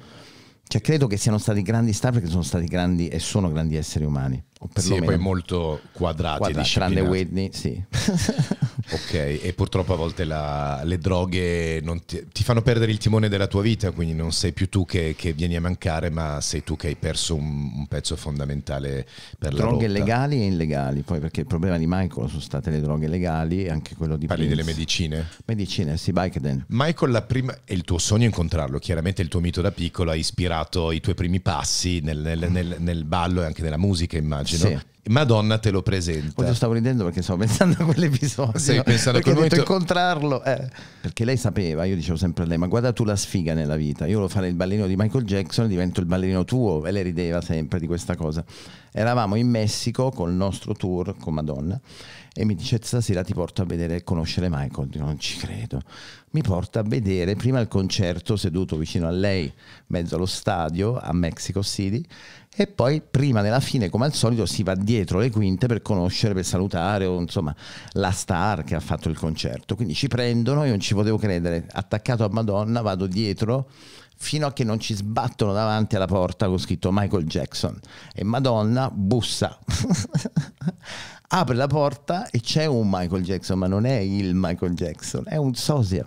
Cioè, credo che siano stati grandi star perché sono stati grandi e sono grandi esseri umani. Sì, poi molto quadrati, Quadra, tranne Whitney, sì. ok, e purtroppo a volte la, le droghe ti, ti, fanno perdere il timone della tua vita, quindi non sei più tu che, che vieni a mancare, ma sei tu che hai perso un, un pezzo fondamentale per droghe la Droghe legali e illegali, poi perché il problema di Michael sono state le droghe legali e anche quello di Parli Prince. delle medicine? Medicine, sì, Bikeden. Michael, la prima, è il tuo sogno incontrarlo, chiaramente il tuo mito da piccolo ha ispirato i tuoi primi passi nel, nel, nel, nel ballo e anche nella musica, immagino immagino. Sì. Madonna te lo presenta. Oggi stavo ridendo perché stavo pensando a quell'episodio. Stai pensando perché a momento... incontrarlo. Eh. Perché lei sapeva, io dicevo sempre a lei, ma guarda tu la sfiga nella vita. Io lo fare il ballerino di Michael Jackson, divento il ballerino tuo. E lei rideva sempre di questa cosa. Eravamo in Messico col nostro tour con Madonna e mi dice stasera ti porto a vedere e conoscere Michael. Io non ci credo. Mi porta a vedere prima il concerto seduto vicino a lei, mezzo allo stadio a Mexico City e poi prima della fine, come al solito, si va dietro le quinte per conoscere, per salutare o insomma la star che ha fatto il concerto. Quindi ci prendono, io non ci potevo credere, attaccato a Madonna, vado dietro fino a che non ci sbattono davanti alla porta con scritto Michael Jackson e Madonna bussa. Apre la porta e c'è un Michael Jackson, ma non è il Michael Jackson, è un sosia.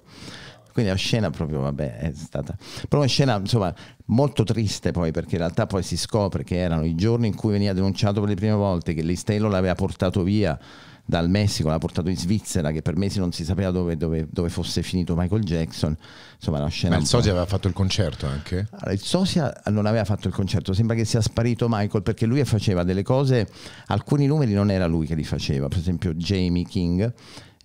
Quindi la scena proprio, vabbè, è stata... Però una scena, insomma, molto triste poi, perché in realtà poi si scopre che erano i giorni in cui veniva denunciato per le prime volte, che Listello l'aveva portato via dal Messico, l'ha portato in Svizzera, che per mesi non si sapeva dove, dove, dove fosse finito Michael Jackson. Insomma, la scena. Ma il Sosia aveva fatto il concerto anche? Allora, il Sosia non aveva fatto il concerto, sembra che sia sparito Michael perché lui faceva delle cose, alcuni numeri non era lui che li faceva, per esempio Jamie King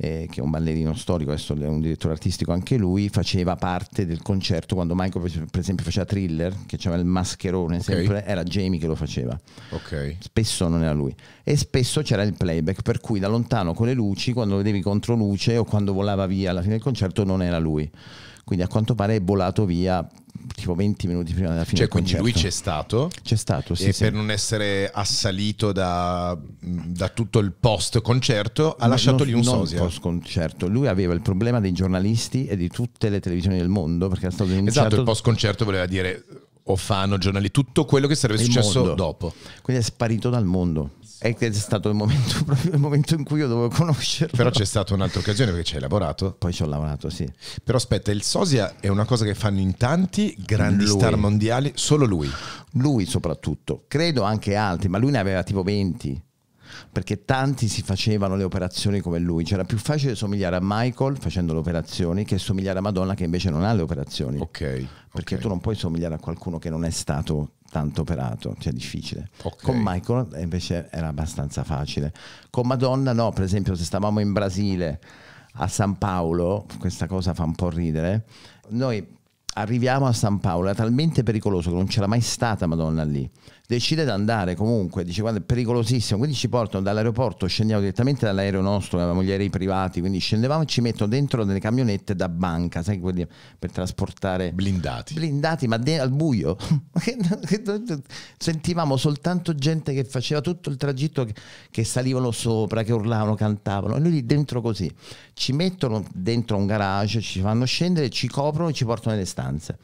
eh, che è un ballerino storico, adesso è un direttore artistico anche lui, faceva parte del concerto quando Michael per esempio faceva thriller, che aveva il mascherone okay. sempre, era Jamie che lo faceva. Okay. Spesso non era lui. E spesso c'era il playback, per cui da lontano con le luci, quando lo vedevi contro luce o quando volava via alla fine del concerto non era lui quindi a quanto pare è volato via tipo 20 minuti prima della fine. Cioè, quindi concerto. lui c'è stato. C'è stato, sì. E sì. per non essere assalito da, mm, da tutto il post concerto, ha no, lasciato non, lì un non sosia. post concerto. Lui aveva il problema dei giornalisti e di tutte le televisioni del mondo perché era stato esatto, denunciato. Esatto, il post concerto voleva dire Ofano, giornali, tutto quello che sarebbe successo mondo. dopo. Quindi è sparito dal mondo è stato il momento, proprio il momento in cui io dovevo conoscerlo. Però c'è stata un'altra occasione perché ci hai lavorato. Poi ci ho lavorato, sì. Però aspetta, il sosia è una cosa che fanno in tanti grandi lui. star mondiali, solo lui. Lui soprattutto, credo anche altri, ma lui ne aveva tipo 20 perché tanti si facevano le operazioni come lui. C'era più facile somigliare a Michael facendo le operazioni che somigliare a Madonna che invece non ha le operazioni. Ok. Perché okay. tu non puoi somigliare a qualcuno che non è stato tanto operato, cioè difficile. Okay. Con Michael eh, invece era abbastanza facile. Con Madonna no, per esempio se stavamo in Brasile a San Paolo, questa cosa fa un po' ridere, noi arriviamo a San Paolo, era talmente pericoloso che non c'era mai stata Madonna lì decide di andare comunque, dice guarda è pericolosissimo, quindi ci portano dall'aeroporto, scendiamo direttamente dall'aereo nostro, avevamo gli aerei privati, quindi scendevamo e ci mettono dentro delle camionette da banca, sai, quelli per trasportare... Blindati. Blindati, ma de- al buio. Sentivamo soltanto gente che faceva tutto il tragitto, che, che salivano sopra, che urlavano, cantavano, e noi lì dentro così. Ci mettono dentro un garage, ci fanno scendere, ci coprono e ci portano nelle stanze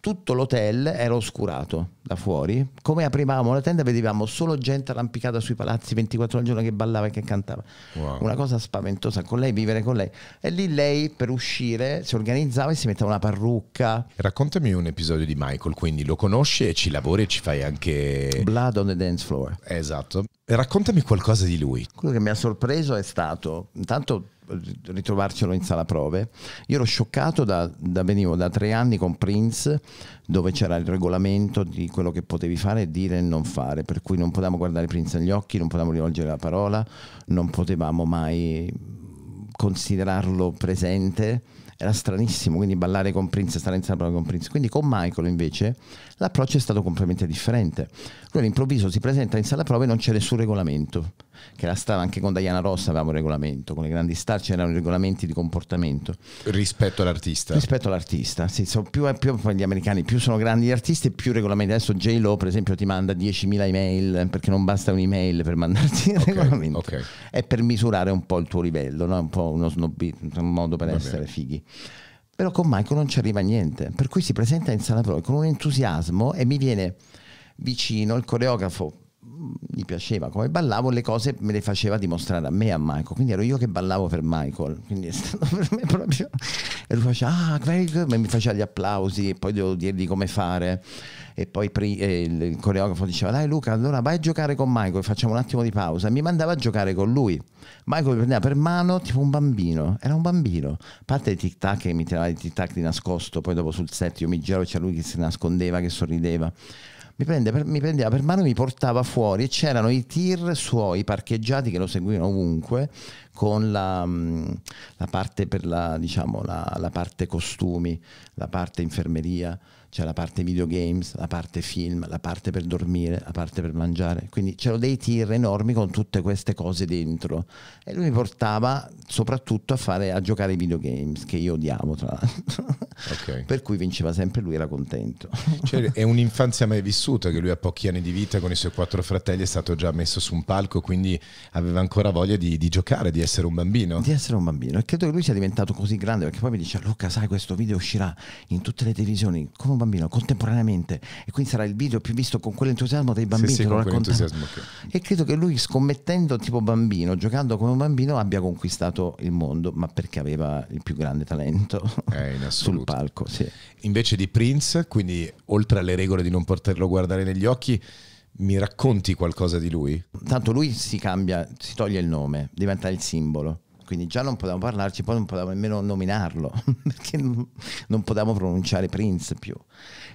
tutto l'hotel era oscurato da fuori. Come aprivamo la tenda vedevamo solo gente arrampicata sui palazzi 24 ore al giorno che ballava e che cantava. Wow. Una cosa spaventosa con lei, vivere con lei. E lì lei per uscire si organizzava e si metteva una parrucca. Raccontami un episodio di Michael, quindi lo conosci e ci lavori e ci fai anche... Blood on the dance floor. Esatto. Raccontami qualcosa di lui. Quello che mi ha sorpreso è stato, intanto ritrovarcelo in sala prove. Io ero scioccato da, da, venivo da tre anni con Prince dove c'era il regolamento di quello che potevi fare e dire e non fare, per cui non potevamo guardare Prince negli occhi, non potevamo rivolgere la parola, non potevamo mai considerarlo presente era stranissimo, quindi ballare con Prince, stare in sala prova con Prince. Quindi con Michael invece L'approccio è stato completamente differente. Lui all'improvviso si presenta in sala prove e non c'è nessun regolamento, che era stata anche con Diana Rossa avevamo un regolamento, con le grandi star c'erano regolamenti di comportamento. Rispetto all'artista. Rispetto all'artista, sì, so, più, più, gli americani, più sono grandi gli artisti più regolamenti. Adesso J. Lo per esempio ti manda 10.000 email perché non basta un'email per mandarti il okay, regolamento. Okay. È per misurare un po' il tuo livello, no? un po' uno snobbi, un modo per Va essere bene. fighi però con Michael non ci arriva niente, per cui si presenta in sala con un entusiasmo e mi viene vicino il coreografo gli piaceva come ballavo, le cose me le faceva dimostrare a me e a Michael. Quindi ero io che ballavo per Michael. Quindi è stato per me proprio. E lui faceva, ah, Greg, mi faceva gli applausi e poi devo dirgli come fare. E poi il coreografo diceva, dai Luca, allora vai a giocare con Michael, facciamo un attimo di pausa. Mi mandava a giocare con lui. Michael mi prendeva per mano tipo un bambino. Era un bambino. A parte i tic tac che mi tirava i tic tac di nascosto, poi dopo sul set io mi giro e c'era lui che si nascondeva, che sorrideva mi, per, mi, prendeva per mano e mi portava fuori e c'erano i tir suoi parcheggiati che lo seguivano ovunque con la, mm, la parte per la, diciamo, la, la parte costumi, la parte infermeria, c'è la parte videogames, la parte film, la parte per dormire, la parte per mangiare, quindi c'erano dei tir enormi con tutte queste cose dentro e lui mi portava soprattutto a, fare, a giocare ai videogames che io odiavo tra l'altro, okay. per cui vinceva sempre lui, era contento. Cioè, è un'infanzia mai vissuta che lui a pochi anni di vita con i suoi quattro fratelli è stato già messo su un palco, quindi aveva ancora voglia di, di giocare, di essere un bambino. Di essere un bambino e credo che lui sia diventato così grande perché poi mi dice Luca sai questo video uscirà in tutte le televisioni, come un bambino contemporaneamente e quindi sarà il video più visto con quell'entusiasmo dei bambini sì, sì, che... e credo che lui scommettendo tipo bambino giocando come un bambino abbia conquistato il mondo ma perché aveva il più grande talento eh, sul palco sì. invece di Prince quindi oltre alle regole di non poterlo guardare negli occhi mi racconti qualcosa di lui? Tanto lui si cambia, si toglie il nome, diventa il simbolo quindi già non potevamo parlarci, poi non potevamo nemmeno nominarlo, perché non potevamo pronunciare Prince più,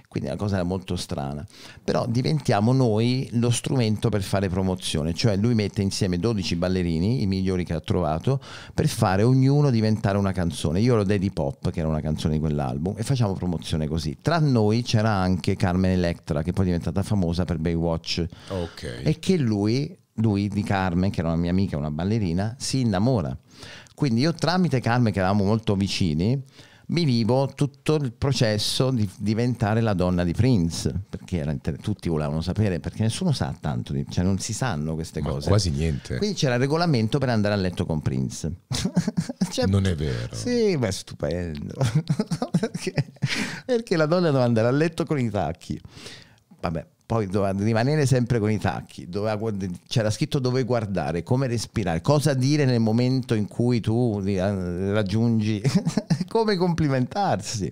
quindi la cosa era molto strana. Però diventiamo noi lo strumento per fare promozione, cioè lui mette insieme 12 ballerini, i migliori che ha trovato, per fare ognuno diventare una canzone. Io ero Daddy Pop, che era una canzone di quell'album, e facciamo promozione così. Tra noi c'era anche Carmen Electra, che poi è diventata famosa per Baywatch, okay. e che lui lui di Carmen, che era una mia amica, una ballerina, si innamora. Quindi io tramite Carmen, che eravamo molto vicini, mi vivo tutto il processo di diventare la donna di Prince, perché era, tutti volevano sapere, perché nessuno sa tanto, di, cioè non si sanno queste Ma cose. Quasi niente. Quindi c'era il regolamento per andare a letto con Prince. cioè, non è vero. Sì, ma è stupendo. perché, perché la donna doveva andare a letto con i tacchi. Vabbè, poi doveva rimanere sempre con i tacchi, doveva, c'era scritto dove guardare, come respirare, cosa dire nel momento in cui tu eh, raggiungi, come complimentarsi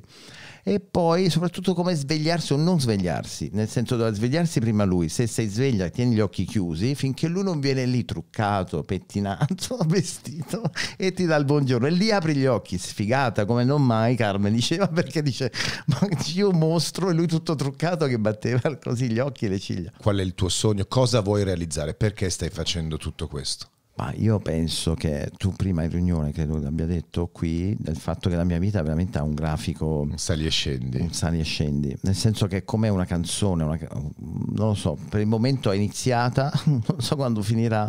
e poi soprattutto come svegliarsi o non svegliarsi, nel senso da svegliarsi prima lui, se sei sveglia tieni gli occhi chiusi finché lui non viene lì truccato, pettinato, vestito e ti dà il buongiorno e lì apri gli occhi, sfigata come non mai Carmen diceva perché dice ma io mostro e lui tutto truccato che batteva così gli occhi e le ciglia. Qual è il tuo sogno? Cosa vuoi realizzare? Perché stai facendo tutto questo? Ma io penso che tu prima in riunione, credo che abbia detto qui, del fatto che la mia vita veramente ha un grafico... Un sali e scendi. Un sali e scendi. Nel senso che è come una canzone, una, non lo so, per il momento è iniziata, non so quando finirà,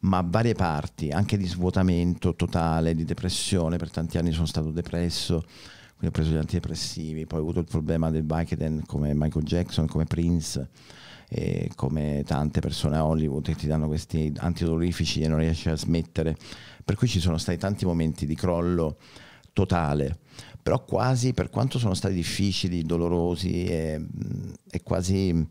ma varie parti, anche di svuotamento totale, di depressione, per tanti anni sono stato depresso quindi ho preso gli antidepressivi, poi ho avuto il problema del Vicodin come Michael Jackson, come Prince, e come tante persone a Hollywood che ti danno questi antidolorifici e non riesci a smettere. Per cui ci sono stati tanti momenti di crollo totale, però quasi per quanto sono stati difficili, dolorosi e, e quasi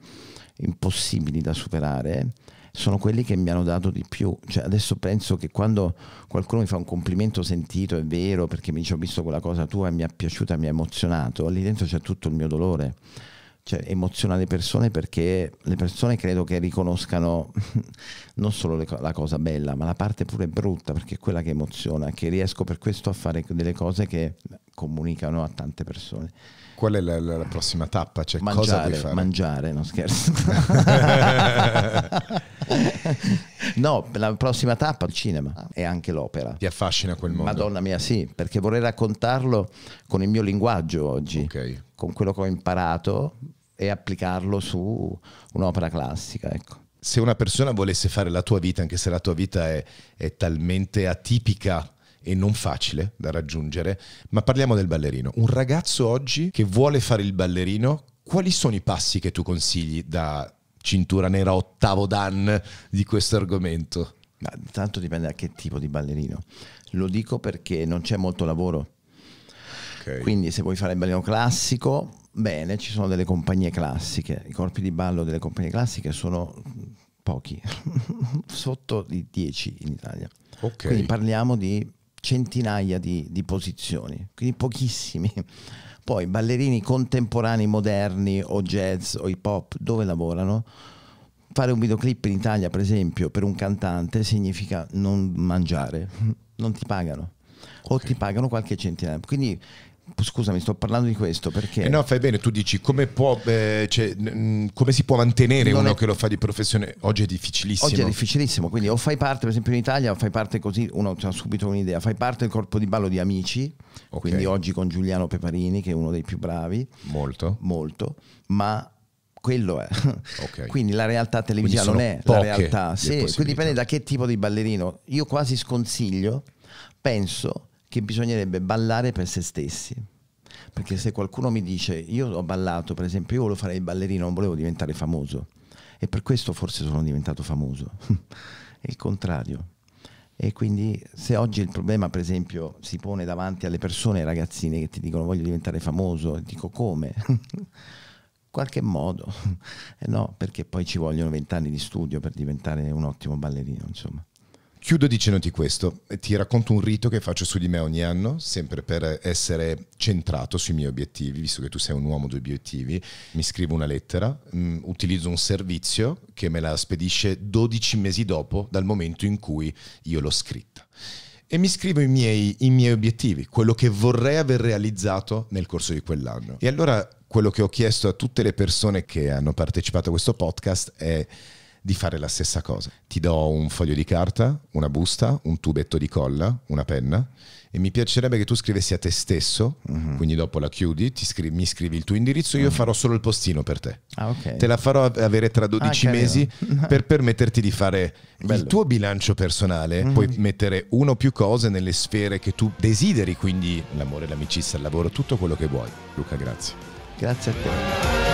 impossibili da superare, sono quelli che mi hanno dato di più. Cioè, adesso penso che quando qualcuno mi fa un complimento sentito, è vero, perché mi dice ho visto quella cosa tua e mi è piaciuta, mi ha emozionato, lì dentro c'è tutto il mio dolore cioè, emoziona le persone perché le persone credo che riconoscano non solo le, la cosa bella, ma la parte pure brutta, perché è quella che emoziona, che riesco per questo a fare delle cose che comunicano a tante persone. Qual è la, la prossima tappa? Cioè, mangiare, mangiare, non scherzo. no, la prossima tappa è il cinema e anche l'opera. Ti affascina quel mondo? Madonna mia, sì, perché vorrei raccontarlo con il mio linguaggio oggi, okay. con quello che ho imparato e applicarlo su un'opera classica. Ecco. Se una persona volesse fare la tua vita, anche se la tua vita è, è talmente atipica e non facile da raggiungere, ma parliamo del ballerino. Un ragazzo oggi che vuole fare il ballerino, quali sono i passi che tu consigli da cintura nera ottavo dan di questo argomento? Ma tanto dipende da che tipo di ballerino. Lo dico perché non c'è molto lavoro. Okay. Quindi se vuoi fare il ballerino classico, bene, ci sono delle compagnie classiche, i corpi di ballo delle compagnie classiche sono pochi, sotto i 10 in Italia. Okay. Quindi parliamo di centinaia di, di, posizioni, quindi pochissimi. Poi ballerini contemporanei, moderni o jazz o hip hop, dove lavorano? Fare un videoclip in Italia, per esempio, per un cantante significa non mangiare, non ti pagano o ti pagano qualche centinaia. Quindi Scusami, sto parlando di questo perché... Eh no, fai bene, tu dici come, può, eh, cioè, come si può mantenere non uno è... che lo fa di professione? Oggi è difficilissimo. Oggi è difficilissimo, quindi o fai parte, per esempio in Italia, o fai parte così, uno cioè, ha subito un'idea, fai parte del corpo di ballo di Amici, okay. quindi oggi con Giuliano Peparini, che è uno dei più bravi. Molto. Molto, ma quello è. Okay. quindi la realtà televisiva non è la realtà. Sì, quindi dipende da che tipo di ballerino. Io quasi sconsiglio, penso che bisognerebbe ballare per se stessi. Perché se qualcuno mi dice, io ho ballato, per esempio, io volevo fare il ballerino, non volevo diventare famoso, e per questo forse sono diventato famoso, è il contrario. E quindi se oggi il problema, per esempio, si pone davanti alle persone ragazzine che ti dicono voglio diventare famoso, dico come? Qualche modo, eh no, perché poi ci vogliono vent'anni di studio per diventare un ottimo ballerino, insomma. Chiudo dicendoti questo, ti racconto un rito che faccio su di me ogni anno, sempre per essere centrato sui miei obiettivi, visto che tu sei un uomo di obiettivi, mi scrivo una lettera, mh, mm, utilizzo un servizio che me la spedisce 12 mesi dopo dal momento in cui io l'ho scritta e mi scrivo i miei, i miei, obiettivi, quello che vorrei aver realizzato nel corso di quell'anno. E allora quello che ho chiesto a tutte le persone che hanno partecipato a questo podcast è di fare la stessa cosa. Ti do un foglio di carta, una busta, un tubetto di colla, una penna e mi piacerebbe che tu scrivessi a te stesso, uh-huh. quindi dopo la chiudi, scri- mi scrivi il tuo indirizzo, io uh-huh. farò solo il postino per te. Ah, okay. Te la farò avere tra 12 ah, mesi per permetterti di fare Bello. il tuo bilancio personale, uh-huh. puoi mettere uno o più cose nelle sfere che tu desideri, quindi l'amore, l'amicizia, il lavoro, tutto quello che vuoi. Luca, grazie. Grazie a te.